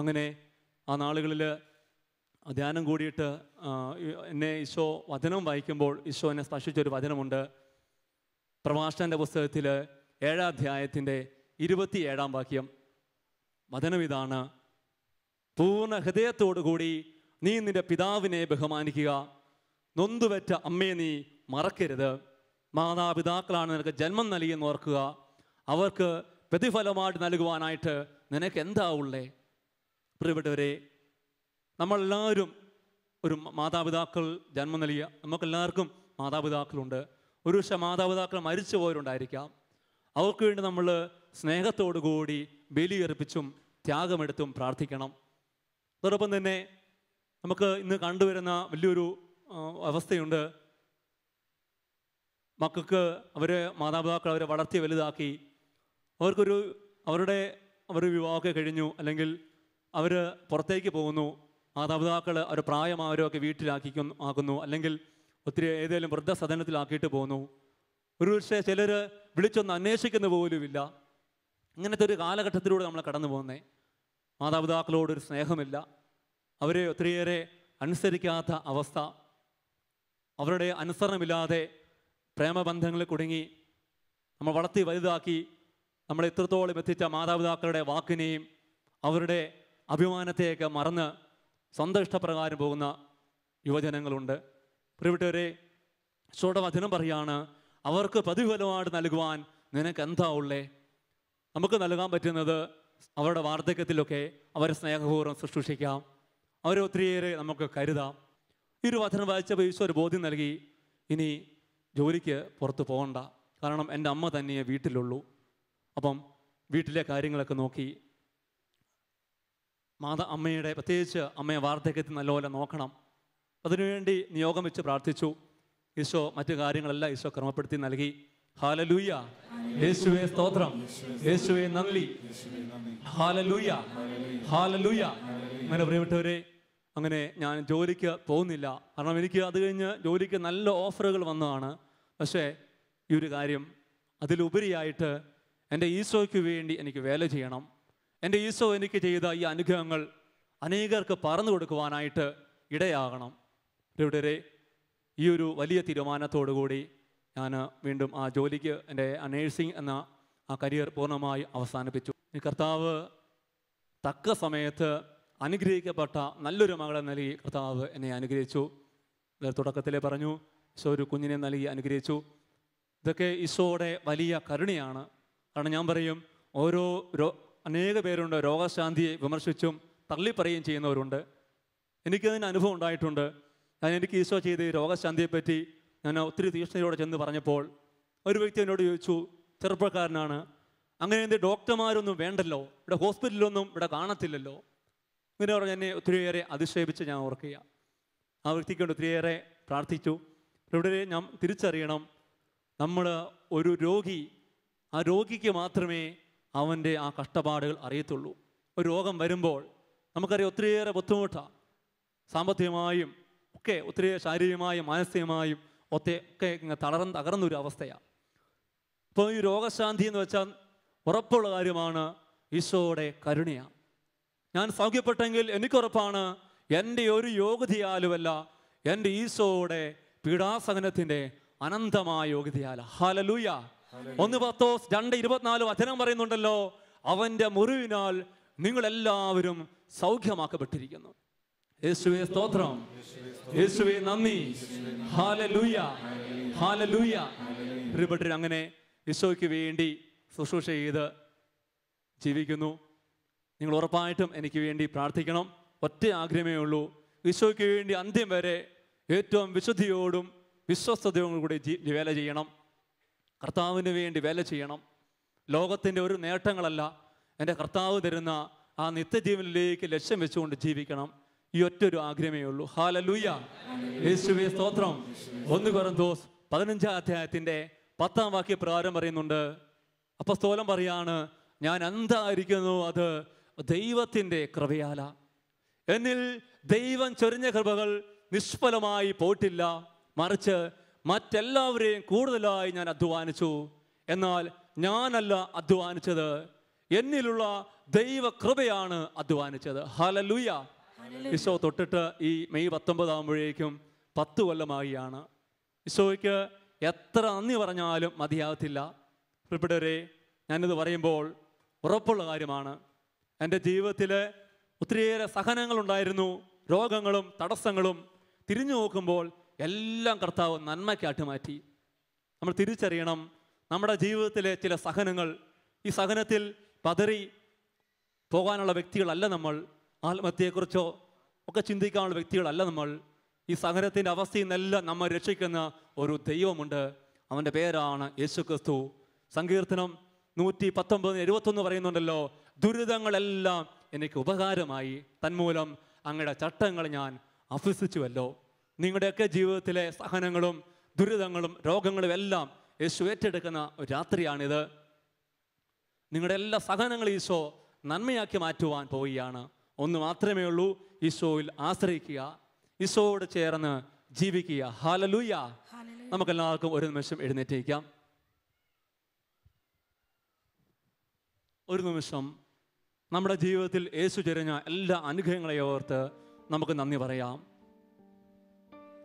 അങ്ങനെ ആ നാളുകളിൽ ധ്യാനം കൂടിയിട്ട് എന്നെ ഈശോ വചനം വായിക്കുമ്പോൾ ഈശോ എന്നെ സ്പർശിച്ചൊരു വചനമുണ്ട് പ്രഭാഷണൻ്റെ പുസ്തകത്തിൽ ഏഴാം അധ്യായത്തിൻ്റെ ഇരുപത്തി ഏഴാം വാക്യം വചനം ഇതാണ് പൂർണ്ണ ഹൃദയത്തോടു കൂടി നീ നിന്റെ പിതാവിനെ ബഹുമാനിക്കുക നൊന്തുവറ്റ അമ്മയെ നീ മറക്കരുത് മാതാപിതാക്കളാണ് നിനക്ക് ജന്മം നൽകിയെന്ന് ഓർക്കുക അവർക്ക് പ്രതിഫലമായിട്ട് നൽകുവാനായിട്ട് നിനക്ക് എന്താ ഉള്ളേ പ്രിയപ്പെട്ടവരെ നമ്മളെല്ലാവരും ഒരു മാതാപിതാക്കൾ ജന്മം നൽകിയ നമുക്കെല്ലാവർക്കും മാതാപിതാക്കളുണ്ട് ഒരു പക്ഷേ മാതാപിതാക്കൾ മരിച്ചു പോയവരുണ്ടായിരിക്കാം അവർക്ക് വേണ്ടി നമ്മൾ സ്നേഹത്തോടു കൂടി ബലിയർപ്പിച്ചും ത്യാഗമെടുത്തും പ്രാർത്ഥിക്കണം അതോടൊപ്പം തന്നെ നമുക്ക് ഇന്ന് കണ്ടുവരുന്ന വലിയൊരു അവസ്ഥയുണ്ട് മക്കൾക്ക് അവരെ മാതാപിതാക്കൾ അവരെ വളർത്തി വലുതാക്കി അവർക്കൊരു അവരുടെ അവർ വിവാഹമൊക്കെ കഴിഞ്ഞു അല്ലെങ്കിൽ അവർ പുറത്തേക്ക് പോകുന്നു മാതാപിതാക്കൾ അവർ പ്രായമായവരൊക്കെ വീട്ടിലാക്കി ആക്കുന്നു അല്ലെങ്കിൽ ഒത്തിരി ഏതെങ്കിലും വൃദ്ധസദനത്തിലാക്കിയിട്ട് പോകുന്നു ഒരു പക്ഷേ ചിലർ വിളിച്ചൊന്ന് അന്വേഷിക്കുന്ന പോലുമില്ല ഇങ്ങനത്തെ ഒരു കാലഘട്ടത്തിലൂടെ നമ്മൾ കടന്നു പോകുന്നത് മാതാപിതാക്കളോടൊരു സ്നേഹമില്ല അവരെ ഒത്തിരിയേറെ അനുസരിക്കാത്ത അവസ്ഥ അവരുടെ അനുസരണമില്ലാതെ പ്രേമബന്ധങ്ങളിൽ കുടുങ്ങി നമ്മൾ വളർത്തി വലുതാക്കി നമ്മളെ എത്രത്തോളം എത്തിച്ച മാതാപിതാക്കളുടെ വാക്കിനെയും അവരുടെ അഭിമാനത്തെയൊക്കെ മറന്ന് സ്വന്തം ഇഷ്ടപ്രകാരം പോകുന്ന യുവജനങ്ങളുണ്ട് പ്രിയപ്പെട്ടവരെ ഈശോയുടെ വചനം പറയാണ് അവർക്ക് പ്രതിഫലമായിട്ട് നൽകുവാൻ നിനക്ക് എന്താ ഉള്ളേ നമുക്ക് നൽകാൻ പറ്റുന്നത് അവരുടെ വാർദ്ധക്യത്തിലൊക്കെ അവരെ സ്നേഹപൂർവ്വം ശുശ്രൂഷിക്കാം അവരെ ഒത്തിരിയേറെ നമുക്ക് കരുതാം ഈ ഒരു വചനം വായിച്ചപ്പോൾ ഈശോ ഒരു ബോധ്യം നൽകി ഇനി ജോലിക്ക് പുറത്ത് പോകണ്ട കാരണം എൻ്റെ അമ്മ തന്നെയേ വീട്ടിലുള്ളൂ അപ്പം വീട്ടിലെ കാര്യങ്ങളൊക്കെ നോക്കി മാതാ അമ്മയുടെ പ്രത്യേകിച്ച് അമ്മയെ വാർദ്ധക്യത്തിൽ നല്ലപോലെ നോക്കണം അതിനുവേണ്ടി നിയോഗം വെച്ച് പ്രാർത്ഥിച്ചു ഈശോ മറ്റു കാര്യങ്ങളെല്ലാം ഈശോ ക്രമപ്പെടുത്തി നൽകി ഹാലലൂയ യേശുവെ സ്തോത്രം യേശുവെ നന്ദി ഹാലലൂയ ഹാലലൂയ അങ്ങനെ പ്രിയപ്പെട്ടവരെ അങ്ങനെ ഞാൻ ജോലിക്ക് പോകുന്നില്ല കാരണം എനിക്ക് അത് കഴിഞ്ഞ് ജോലിക്ക് നല്ല ഓഫറുകൾ വന്നതാണ് പക്ഷേ ഈ ഒരു കാര്യം അതിലുപരിയായിട്ട് എൻ്റെ ഈശോയ്ക്ക് വേണ്ടി എനിക്ക് വേല ചെയ്യണം എൻ്റെ ഈശോ എനിക്ക് ചെയ്ത ഈ അനുഗ്രഹങ്ങൾ അനേകർക്ക് പറഞ്ഞു കൊടുക്കുവാനായിട്ട് ഇടയാകണം ഇവിടെ ഈ ഒരു വലിയ കൂടി ഞാൻ വീണ്ടും ആ ജോലിക്ക് എൻ്റെ ആ നേഴ്സിംഗ് എന്ന ആ കരിയർ പൂർണ്ണമായി അവസാനിപ്പിച്ചു കർത്താവ് തക്ക സമയത്ത് അനുഗ്രഹിക്കപ്പെട്ട നല്ലൊരു മകളെ നൽകി കർത്താവ് എന്നെ അനുഗ്രഹിച്ചു തുടക്കത്തിലെ പറഞ്ഞു ഈശോ ഒരു കുഞ്ഞിനെ നൽകി അനുഗ്രഹിച്ചു ഇതൊക്കെ ഈശോയുടെ വലിയ കരുണയാണ് കാരണം ഞാൻ പറയും ഓരോ രോ അനേക പേരുണ്ട് രോഗശാന്തിയെ വിമർശിച്ചും തള്ളിപ്പറയുകയും ചെയ്യുന്നവരുണ്ട് എനിക്കതിന് അനുഭവം ഉണ്ടായിട്ടുണ്ട് ഞാൻ എനിക്ക് ഈശോ ചെയ്ത് രോഗശാന്തിയെപ്പറ്റി ഞാൻ ഒത്തിരി തീക്ഷ്ണതയോടെ ചെന്ന് പറഞ്ഞപ്പോൾ ഒരു വ്യക്തി എന്നോട് ചോദിച്ചു ചെറുപ്പക്കാരനാണ് അങ്ങനെ എന്ത് ഡോക്ടർമാരൊന്നും വേണ്ടല്ലോ ഇവിടെ ഹോസ്പിറ്റലൊന്നും ഇവിടെ കാണത്തില്ലല്ലോ ഇങ്ങനെ പറഞ്ഞ് എന്നെ ഒത്തിരിയേറെ അധിക്ഷേപിച്ച് ഞാൻ ഓർക്കുക ആ വ്യക്തിക്ക് വേണ്ടി ഒത്തിരിയേറെ പ്രാർത്ഥിച്ചു ഇവിടെ ഞാൻ തിരിച്ചറിയണം നമ്മൾ ഒരു രോഗി ആ രോഗിക്ക് മാത്രമേ അവൻ്റെ ആ കഷ്ടപ്പാടുകൾ അറിയത്തുള്ളൂ ഒരു രോഗം വരുമ്പോൾ നമുക്കറിയാം ഒത്തിരിയേറെ ബുദ്ധിമുട്ടാണ് സാമ്പത്തികമായും ഒക്കെ ഒത്തിരി ശാരീരികമായും മാനസികമായും ഒക്കെ ഇങ്ങനെ തളർന്ന് തകർന്നൊരു അവസ്ഥയാണ് അപ്പോൾ ഈ രോഗശാന്തി എന്ന് വെച്ചാൽ ഉറപ്പുള്ള കാര്യമാണ് ഈശോയുടെ കരുണയാണ് ഞാൻ സൗഖ്യപ്പെട്ടെങ്കിൽ എനിക്കുറപ്പാണ് എൻ്റെ ഒരു യോഗ്യതയാലുമല്ല എൻ്റെ ഈശോയുടെ പീഡാസഹനത്തിൻ്റെ അനന്തമായ യോഗ്യതയാല ഹാലലൂയ ഒന്ന് പത്തോസ് രണ്ട് ഇരുപത്തിനാല് വചനം പറയുന്നുണ്ടല്ലോ അവൻ്റെ മുറിവിനാൽ നിങ്ങളെല്ലാവരും സൗഖ്യമാക്കപ്പെട്ടിരിക്കുന്നു യേശുവേ സ്തോത്രം യേശുവേ നന്ദി ഹാലലൂയ ഹാലലൂയ പ്രിയപ്പെട്ടവർ അങ്ങനെ ഈശോയ്ക്ക് വേണ്ടി ശുശ്രൂഷ ചെയ്ത് ജീവിക്കുന്നു നിങ്ങൾ ഉറപ്പായിട്ടും എനിക്ക് വേണ്ടി പ്രാർത്ഥിക്കണം ഒറ്റ ആഗ്രഹമേ ഉള്ളൂ ഈശോയ്ക്ക് വേണ്ടി അന്ത്യം വരെ ഏറ്റവും വിശുദ്ധിയോടും വിശ്വസ്തയോടും കൂടി വേല ചെയ്യണം കർത്താവിന് വേണ്ടി വേല ചെയ്യണം ലോകത്തിൻ്റെ ഒരു നേട്ടങ്ങളല്ല എൻ്റെ കർത്താവ് തരുന്ന ആ നിത്യജീവനിലേക്ക് ലക്ഷ്യം വെച്ചുകൊണ്ട് ജീവിക്കണം ഈ ഒരു ആഗ്രഹമേ ഉള്ളൂ ഹാലലൂയ യേശുവേ സ്തോത്രം ഒന്ന് കൊറന്തോസ് പതിനഞ്ചാം അധ്യായത്തിൻ്റെ പത്താം വാക്യ പ്രകാരം പറയുന്നുണ്ട് അപ്പസ്തോലം പറയാണ് ഞാൻ എന്തായിരിക്കുന്നു അത് ദൈവത്തിൻ്റെ കൃപയാല എന്നിൽ ദൈവം ചൊരിഞ്ഞ കൃപകൾ നിഷ്ഫലമായി പോയിട്ടില്ല മറിച്ച് മറ്റെല്ലാവരെയും കൂടുതലായി ഞാൻ അധ്വാനിച്ചു എന്നാൽ ഞാനല്ല അധ്വാനിച്ചത് എന്നിലുള്ള ദൈവ കൃപയാണ് അധ്വാനിച്ചത് ഹലലുയ ഈശോ തൊട്ടിട്ട് ഈ മെയ് പത്തൊമ്പതാകുമ്പോഴേക്കും പത്ത് കൊല്ലമായിയാണ് ഈശോയ്ക്ക് എത്ര നന്ദി പറഞ്ഞാലും മതിയാകത്തില്ല പ്രിയപ്പെട്ടവരെ ഞാനിത് പറയുമ്പോൾ ഉറപ്പുള്ള കാര്യമാണ് എൻ്റെ ജീവിതത്തിൽ ഒത്തിരിയേറെ സഹനങ്ങളുണ്ടായിരുന്നു രോഗങ്ങളും തടസ്സങ്ങളും തിരിഞ്ഞു നോക്കുമ്പോൾ എല്ലാം കർത്താവ് നന്മയ്ക്കാട്ടി മാറ്റി നമ്മൾ തിരിച്ചറിയണം നമ്മുടെ ജീവിതത്തിലെ ചില സഹനങ്ങൾ ഈ സഹനത്തിൽ പതറി പോകാനുള്ള വ്യക്തികളല്ല നമ്മൾ ആത്മഹത്യയെക്കുറിച്ചോ ഒക്കെ ചിന്തിക്കാനുള്ള വ്യക്തികളല്ല നമ്മൾ ഈ സഹനത്തിൻ്റെ അവസ്ഥയിൽ നിന്നെല്ലാം നമ്മൾ രക്ഷിക്കുന്ന ഒരു ദൈവമുണ്ട് അവൻ്റെ പേരാണ് യേശു ക്രിസ്തു സങ്കീർത്തനം നൂറ്റി പത്തൊമ്പത് എഴുപത്തൊന്ന് പറയുന്നുണ്ടല്ലോ ദുരിതങ്ങളെല്ലാം എനിക്ക് ഉപകാരമായി തന്മൂലം അങ്ങയുടെ ചട്ടങ്ങൾ ഞാൻ അഭ്യസിച്ചുവല്ലോ നിങ്ങളുടെയൊക്കെ ജീവിതത്തിലെ സഹനങ്ങളും ദുരിതങ്ങളും രോഗങ്ങളും എല്ലാം യേശു ഏറ്റെടുക്കുന്ന ഒരു രാത്രിയാണിത് നിങ്ങളുടെ എല്ലാ സഹനങ്ങളും ഈശോ നന്മയാക്കി മാറ്റുവാൻ പോവുകയാണ് ഒന്ന് മാത്രമേ ഉള്ളൂ ഈശോയിൽ ആശ്രയിക്കുക ഈശോയോട് ചേർന്ന് ജീവിക്കുക ഹാലലൂയ നമുക്കെല്ലാവർക്കും ഒരു നിമിഷം എഴുന്നേറ്റിരിക്കാം ഒരു നിമിഷം നമ്മുടെ ജീവിതത്തിൽ യേശു ചെരിഞ്ഞ എല്ലാ അനുഗ്രഹങ്ങളെ ഓർത്ത് നമുക്ക് നന്ദി പറയാം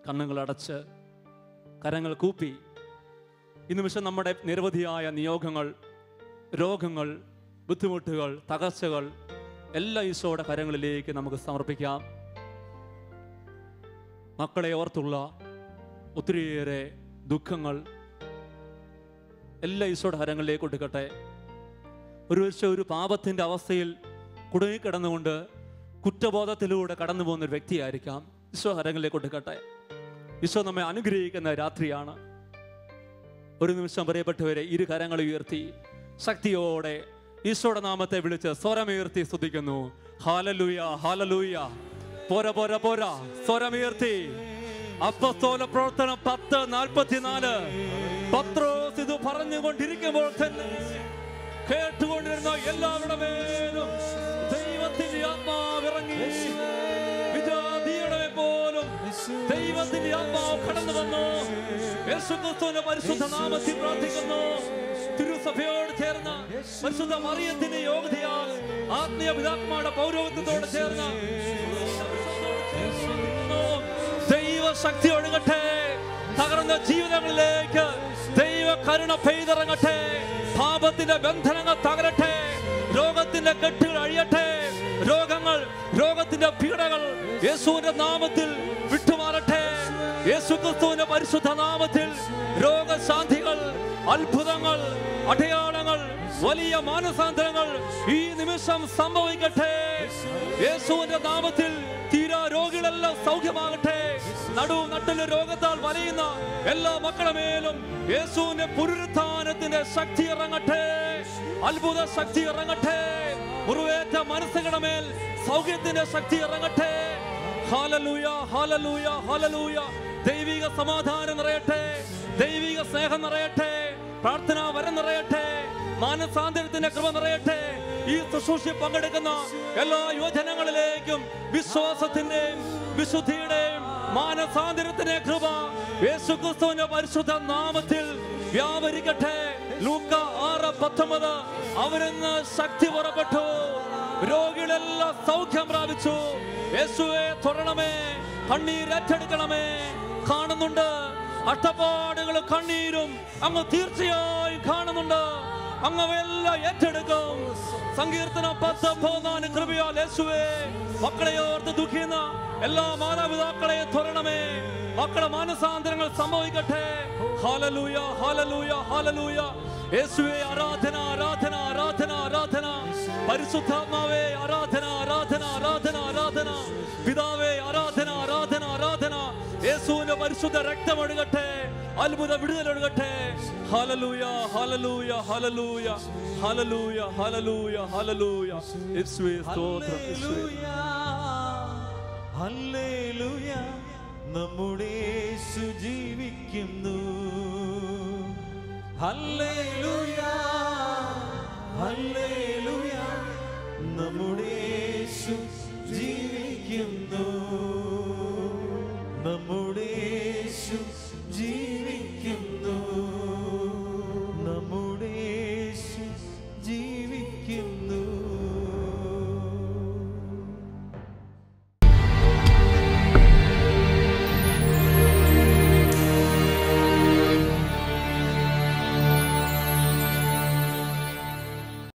കണ്ണുകളടച്ച് കരങ്ങൾ കൂപ്പി ഈ നമ്മുടെ നിരവധിയായ നിയോഗങ്ങൾ രോഗങ്ങൾ ബുദ്ധിമുട്ടുകൾ തകർച്ചകൾ എല്ലാ ഈശോയുടെ കരങ്ങളിലേക്ക് നമുക്ക് സമർപ്പിക്കാം മക്കളെ ഓർത്തുള്ള ഒത്തിരിയേറെ ദുഃഖങ്ങൾ എല്ലാ ഈശോയുടെ കരങ്ങളിലേക്ക് കൊടുക്കട്ടെ ഒരുപക്ഷെ ഒരു പാപത്തിൻ്റെ അവസ്ഥയിൽ കുടുങ്ങിക്കിടന്നുകൊണ്ട് കുറ്റബോധത്തിലൂടെ കടന്നു പോകുന്ന ഒരു വ്യക്തിയായിരിക്കാം ഈശോ ഹരങ്ങളിലേക്ക് കൊടുക്കട്ടെ ഈശോ നമ്മെ അനുഗ്രഹിക്കുന്ന രാത്രിയാണ് ഒരു നിമിഷം പറയപ്പെട്ടവരെ ഇരു കരങ്ങൾ ഉയർത്തി ശക്തിയോടെ ഈശോയുടെ നാമത്തെ വിളിച്ച് സ്വരമുയർത്തി സ്തുതിക്കുന്നു ഹാലലൂയ ഹാലലൂയ പോര പോര പോര സ്വരമുയർത്തി അപ്പസ്തോല പ്രവർത്തനം പത്ത് നാൽപ്പത്തിനാല് പത്രോസ് ഇത് പറഞ്ഞുകൊണ്ടിരിക്കുമ്പോൾ തന്നെ കേട്ടുകൊണ്ടിരുന്ന എല്ലാവരുടെ മേലും ദൈവത്തിന്റെ ആത്മാവ് ഇറങ്ങി വിജാതിയുടെ പോലും ദൈവത്തിന്റെ ആത്മാവ് കടന്നു വന്നു യേശുക്രിസ്തുവിന്റെ പരിശുദ്ധ നാമത്തിൽ പ്രാർത്ഥിക്കുന്നു തിരുസഭയോട് ചേർന്ന പരിശുദ്ധ മറിയത്തിന്റെ യോഗ്യതയാൽ ആത്മീയ പിതാക്കന്മാരുടെ പൗരോഹിത്യത്തോട് ചേർന്ന ശക്തി ഒഴുകട്ടെ തകർന്ന ജീവിതങ്ങളിലേക്ക് ദൈവ കരുണ പെയ്തിറങ്ങട്ടെ പാപത്തിന്റെ ബന്ധനങ്ങൾ തകരട്ടെ രോഗത്തിന്റെ കെട്ടുകൾ അഴിയട്ടെ രോഗങ്ങൾ രോഗത്തിന്റെ പീഡകൾ യേശുവിന്റെ നാമത്തിൽ വിട്ടുമാറട്ടെ യേശു ക്രിസ്തുവിന്റെ പരിശുദ്ധ നാമത്തിൽ രോഗശാന്തികൾ അത്ഭുതങ്ങൾ അടയാളങ്ങൾ വലിയ മാനസാന്തരങ്ങൾ ഈ നിമിഷം സംഭവിക്കട്ടെ യേശുവിന്റെ നാമത്തിൽ തീരാ രോഗികളെല്ലാം സൗഖ്യമാകട്ടെ നടു നട്ടിലെ രോഗത്താൽ വലയുന്ന എല്ലാ മക്കളുടെ മേലും യേശുവിന്റെ പുനരുദ്ധാനത്തിന്റെ ശക്തി ഇറങ്ങട്ടെ അത്ഭുത ശക്തി ഇറങ്ങട്ടെ മുറിവേറ്റ മനസ്സുകളുടെ മേൽ സൗഖ്യത്തിന്റെ ശക്തി ഇറങ്ങട്ടെ ഹാലലൂയ ഹാലലൂയ ഹാലലൂയ ദൈവിക സമാധാനം നിറയട്ടെ ദൈവിക സ്നേഹം നിറയട്ടെ പ്രാർത്ഥന വരം നിറയട്ടെ മാനസാന്തരത്തിന്റെ കൃപ നിറയട്ടെ ഈ ശുശ്രൂഷ പങ്കെടുക്കുന്ന എല്ലാ യുവജനങ്ങളിലേക്കും വിശ്വാസത്തിന്റെയും വിശുദ്ധിയുടെയും മാനസാന്തരത്തിന്റെ കൃപ യേശുക്രിസ്തുവിന്റെ പരിശുദ്ധ നാമത്തിൽ വ്യാപരിക്കട്ടെ ലൂക്ക ആറ് പത്തൊമ്പത് അവരിന്ന് ശക്തി പുറപ്പെട്ടു രോഗികളെല്ലാം സൗഖ്യം പ്രാപിച്ചു യേശുവെ തൊടണമേ കണ്ണീരറ്റെടുക്കണമേ കാണുന്നുണ്ട് അട്ടപ്പാടുകളും കണ്ണീരും അങ്ങ് തീർച്ചയായും കാണുന്നുണ്ട് അങ്ങവയെല്ലാം ഏറ്റെടുക്കും സങ്കീർത്തന പത്ത് പോന്നാന് കൃപയാൽ യേശുവേ മക്കളെ ഓർത്ത് ദുഃഖിക്കുന്ന എല്ലാ മാതാപിതാക്കളെയും തുറണമേ മക്കളെ മാനസാന്തരങ്ങൾ സംഭവിക്കട്ടെ ഹാലലൂയ ഹാലലൂയ ഹാലലൂയ യേശുവേ ആരാധന ആരാധന ആരാധന ആരാധന പരിശുദ്ധാത്മാവേ ആരാധന ആരാധന ആരാധന ആരാധന പിതാവേ ആരാധന ആരാധന ആരാധന യേശുവിന്റെ പരിശുദ്ധ രക്തമൊഴുകട്ടെ അത്ഭുത വിടുതൽ ഒഴുകട്ടെ ഹലലൂയ ഹലലൂയ ഹലലൂയ ഹലലൂയ ഹലലൂയ ഹലലൂയ യേശുവേ സ്തോത്രം ഹല്ലേലൂയ നമ്മുടെ യേശു ജീവിക്കുന്നു ഹല്ലേലൂയ ഹല്ലേലൂയ നമ്മുടെ യേശു ജീവിക്കുന്നു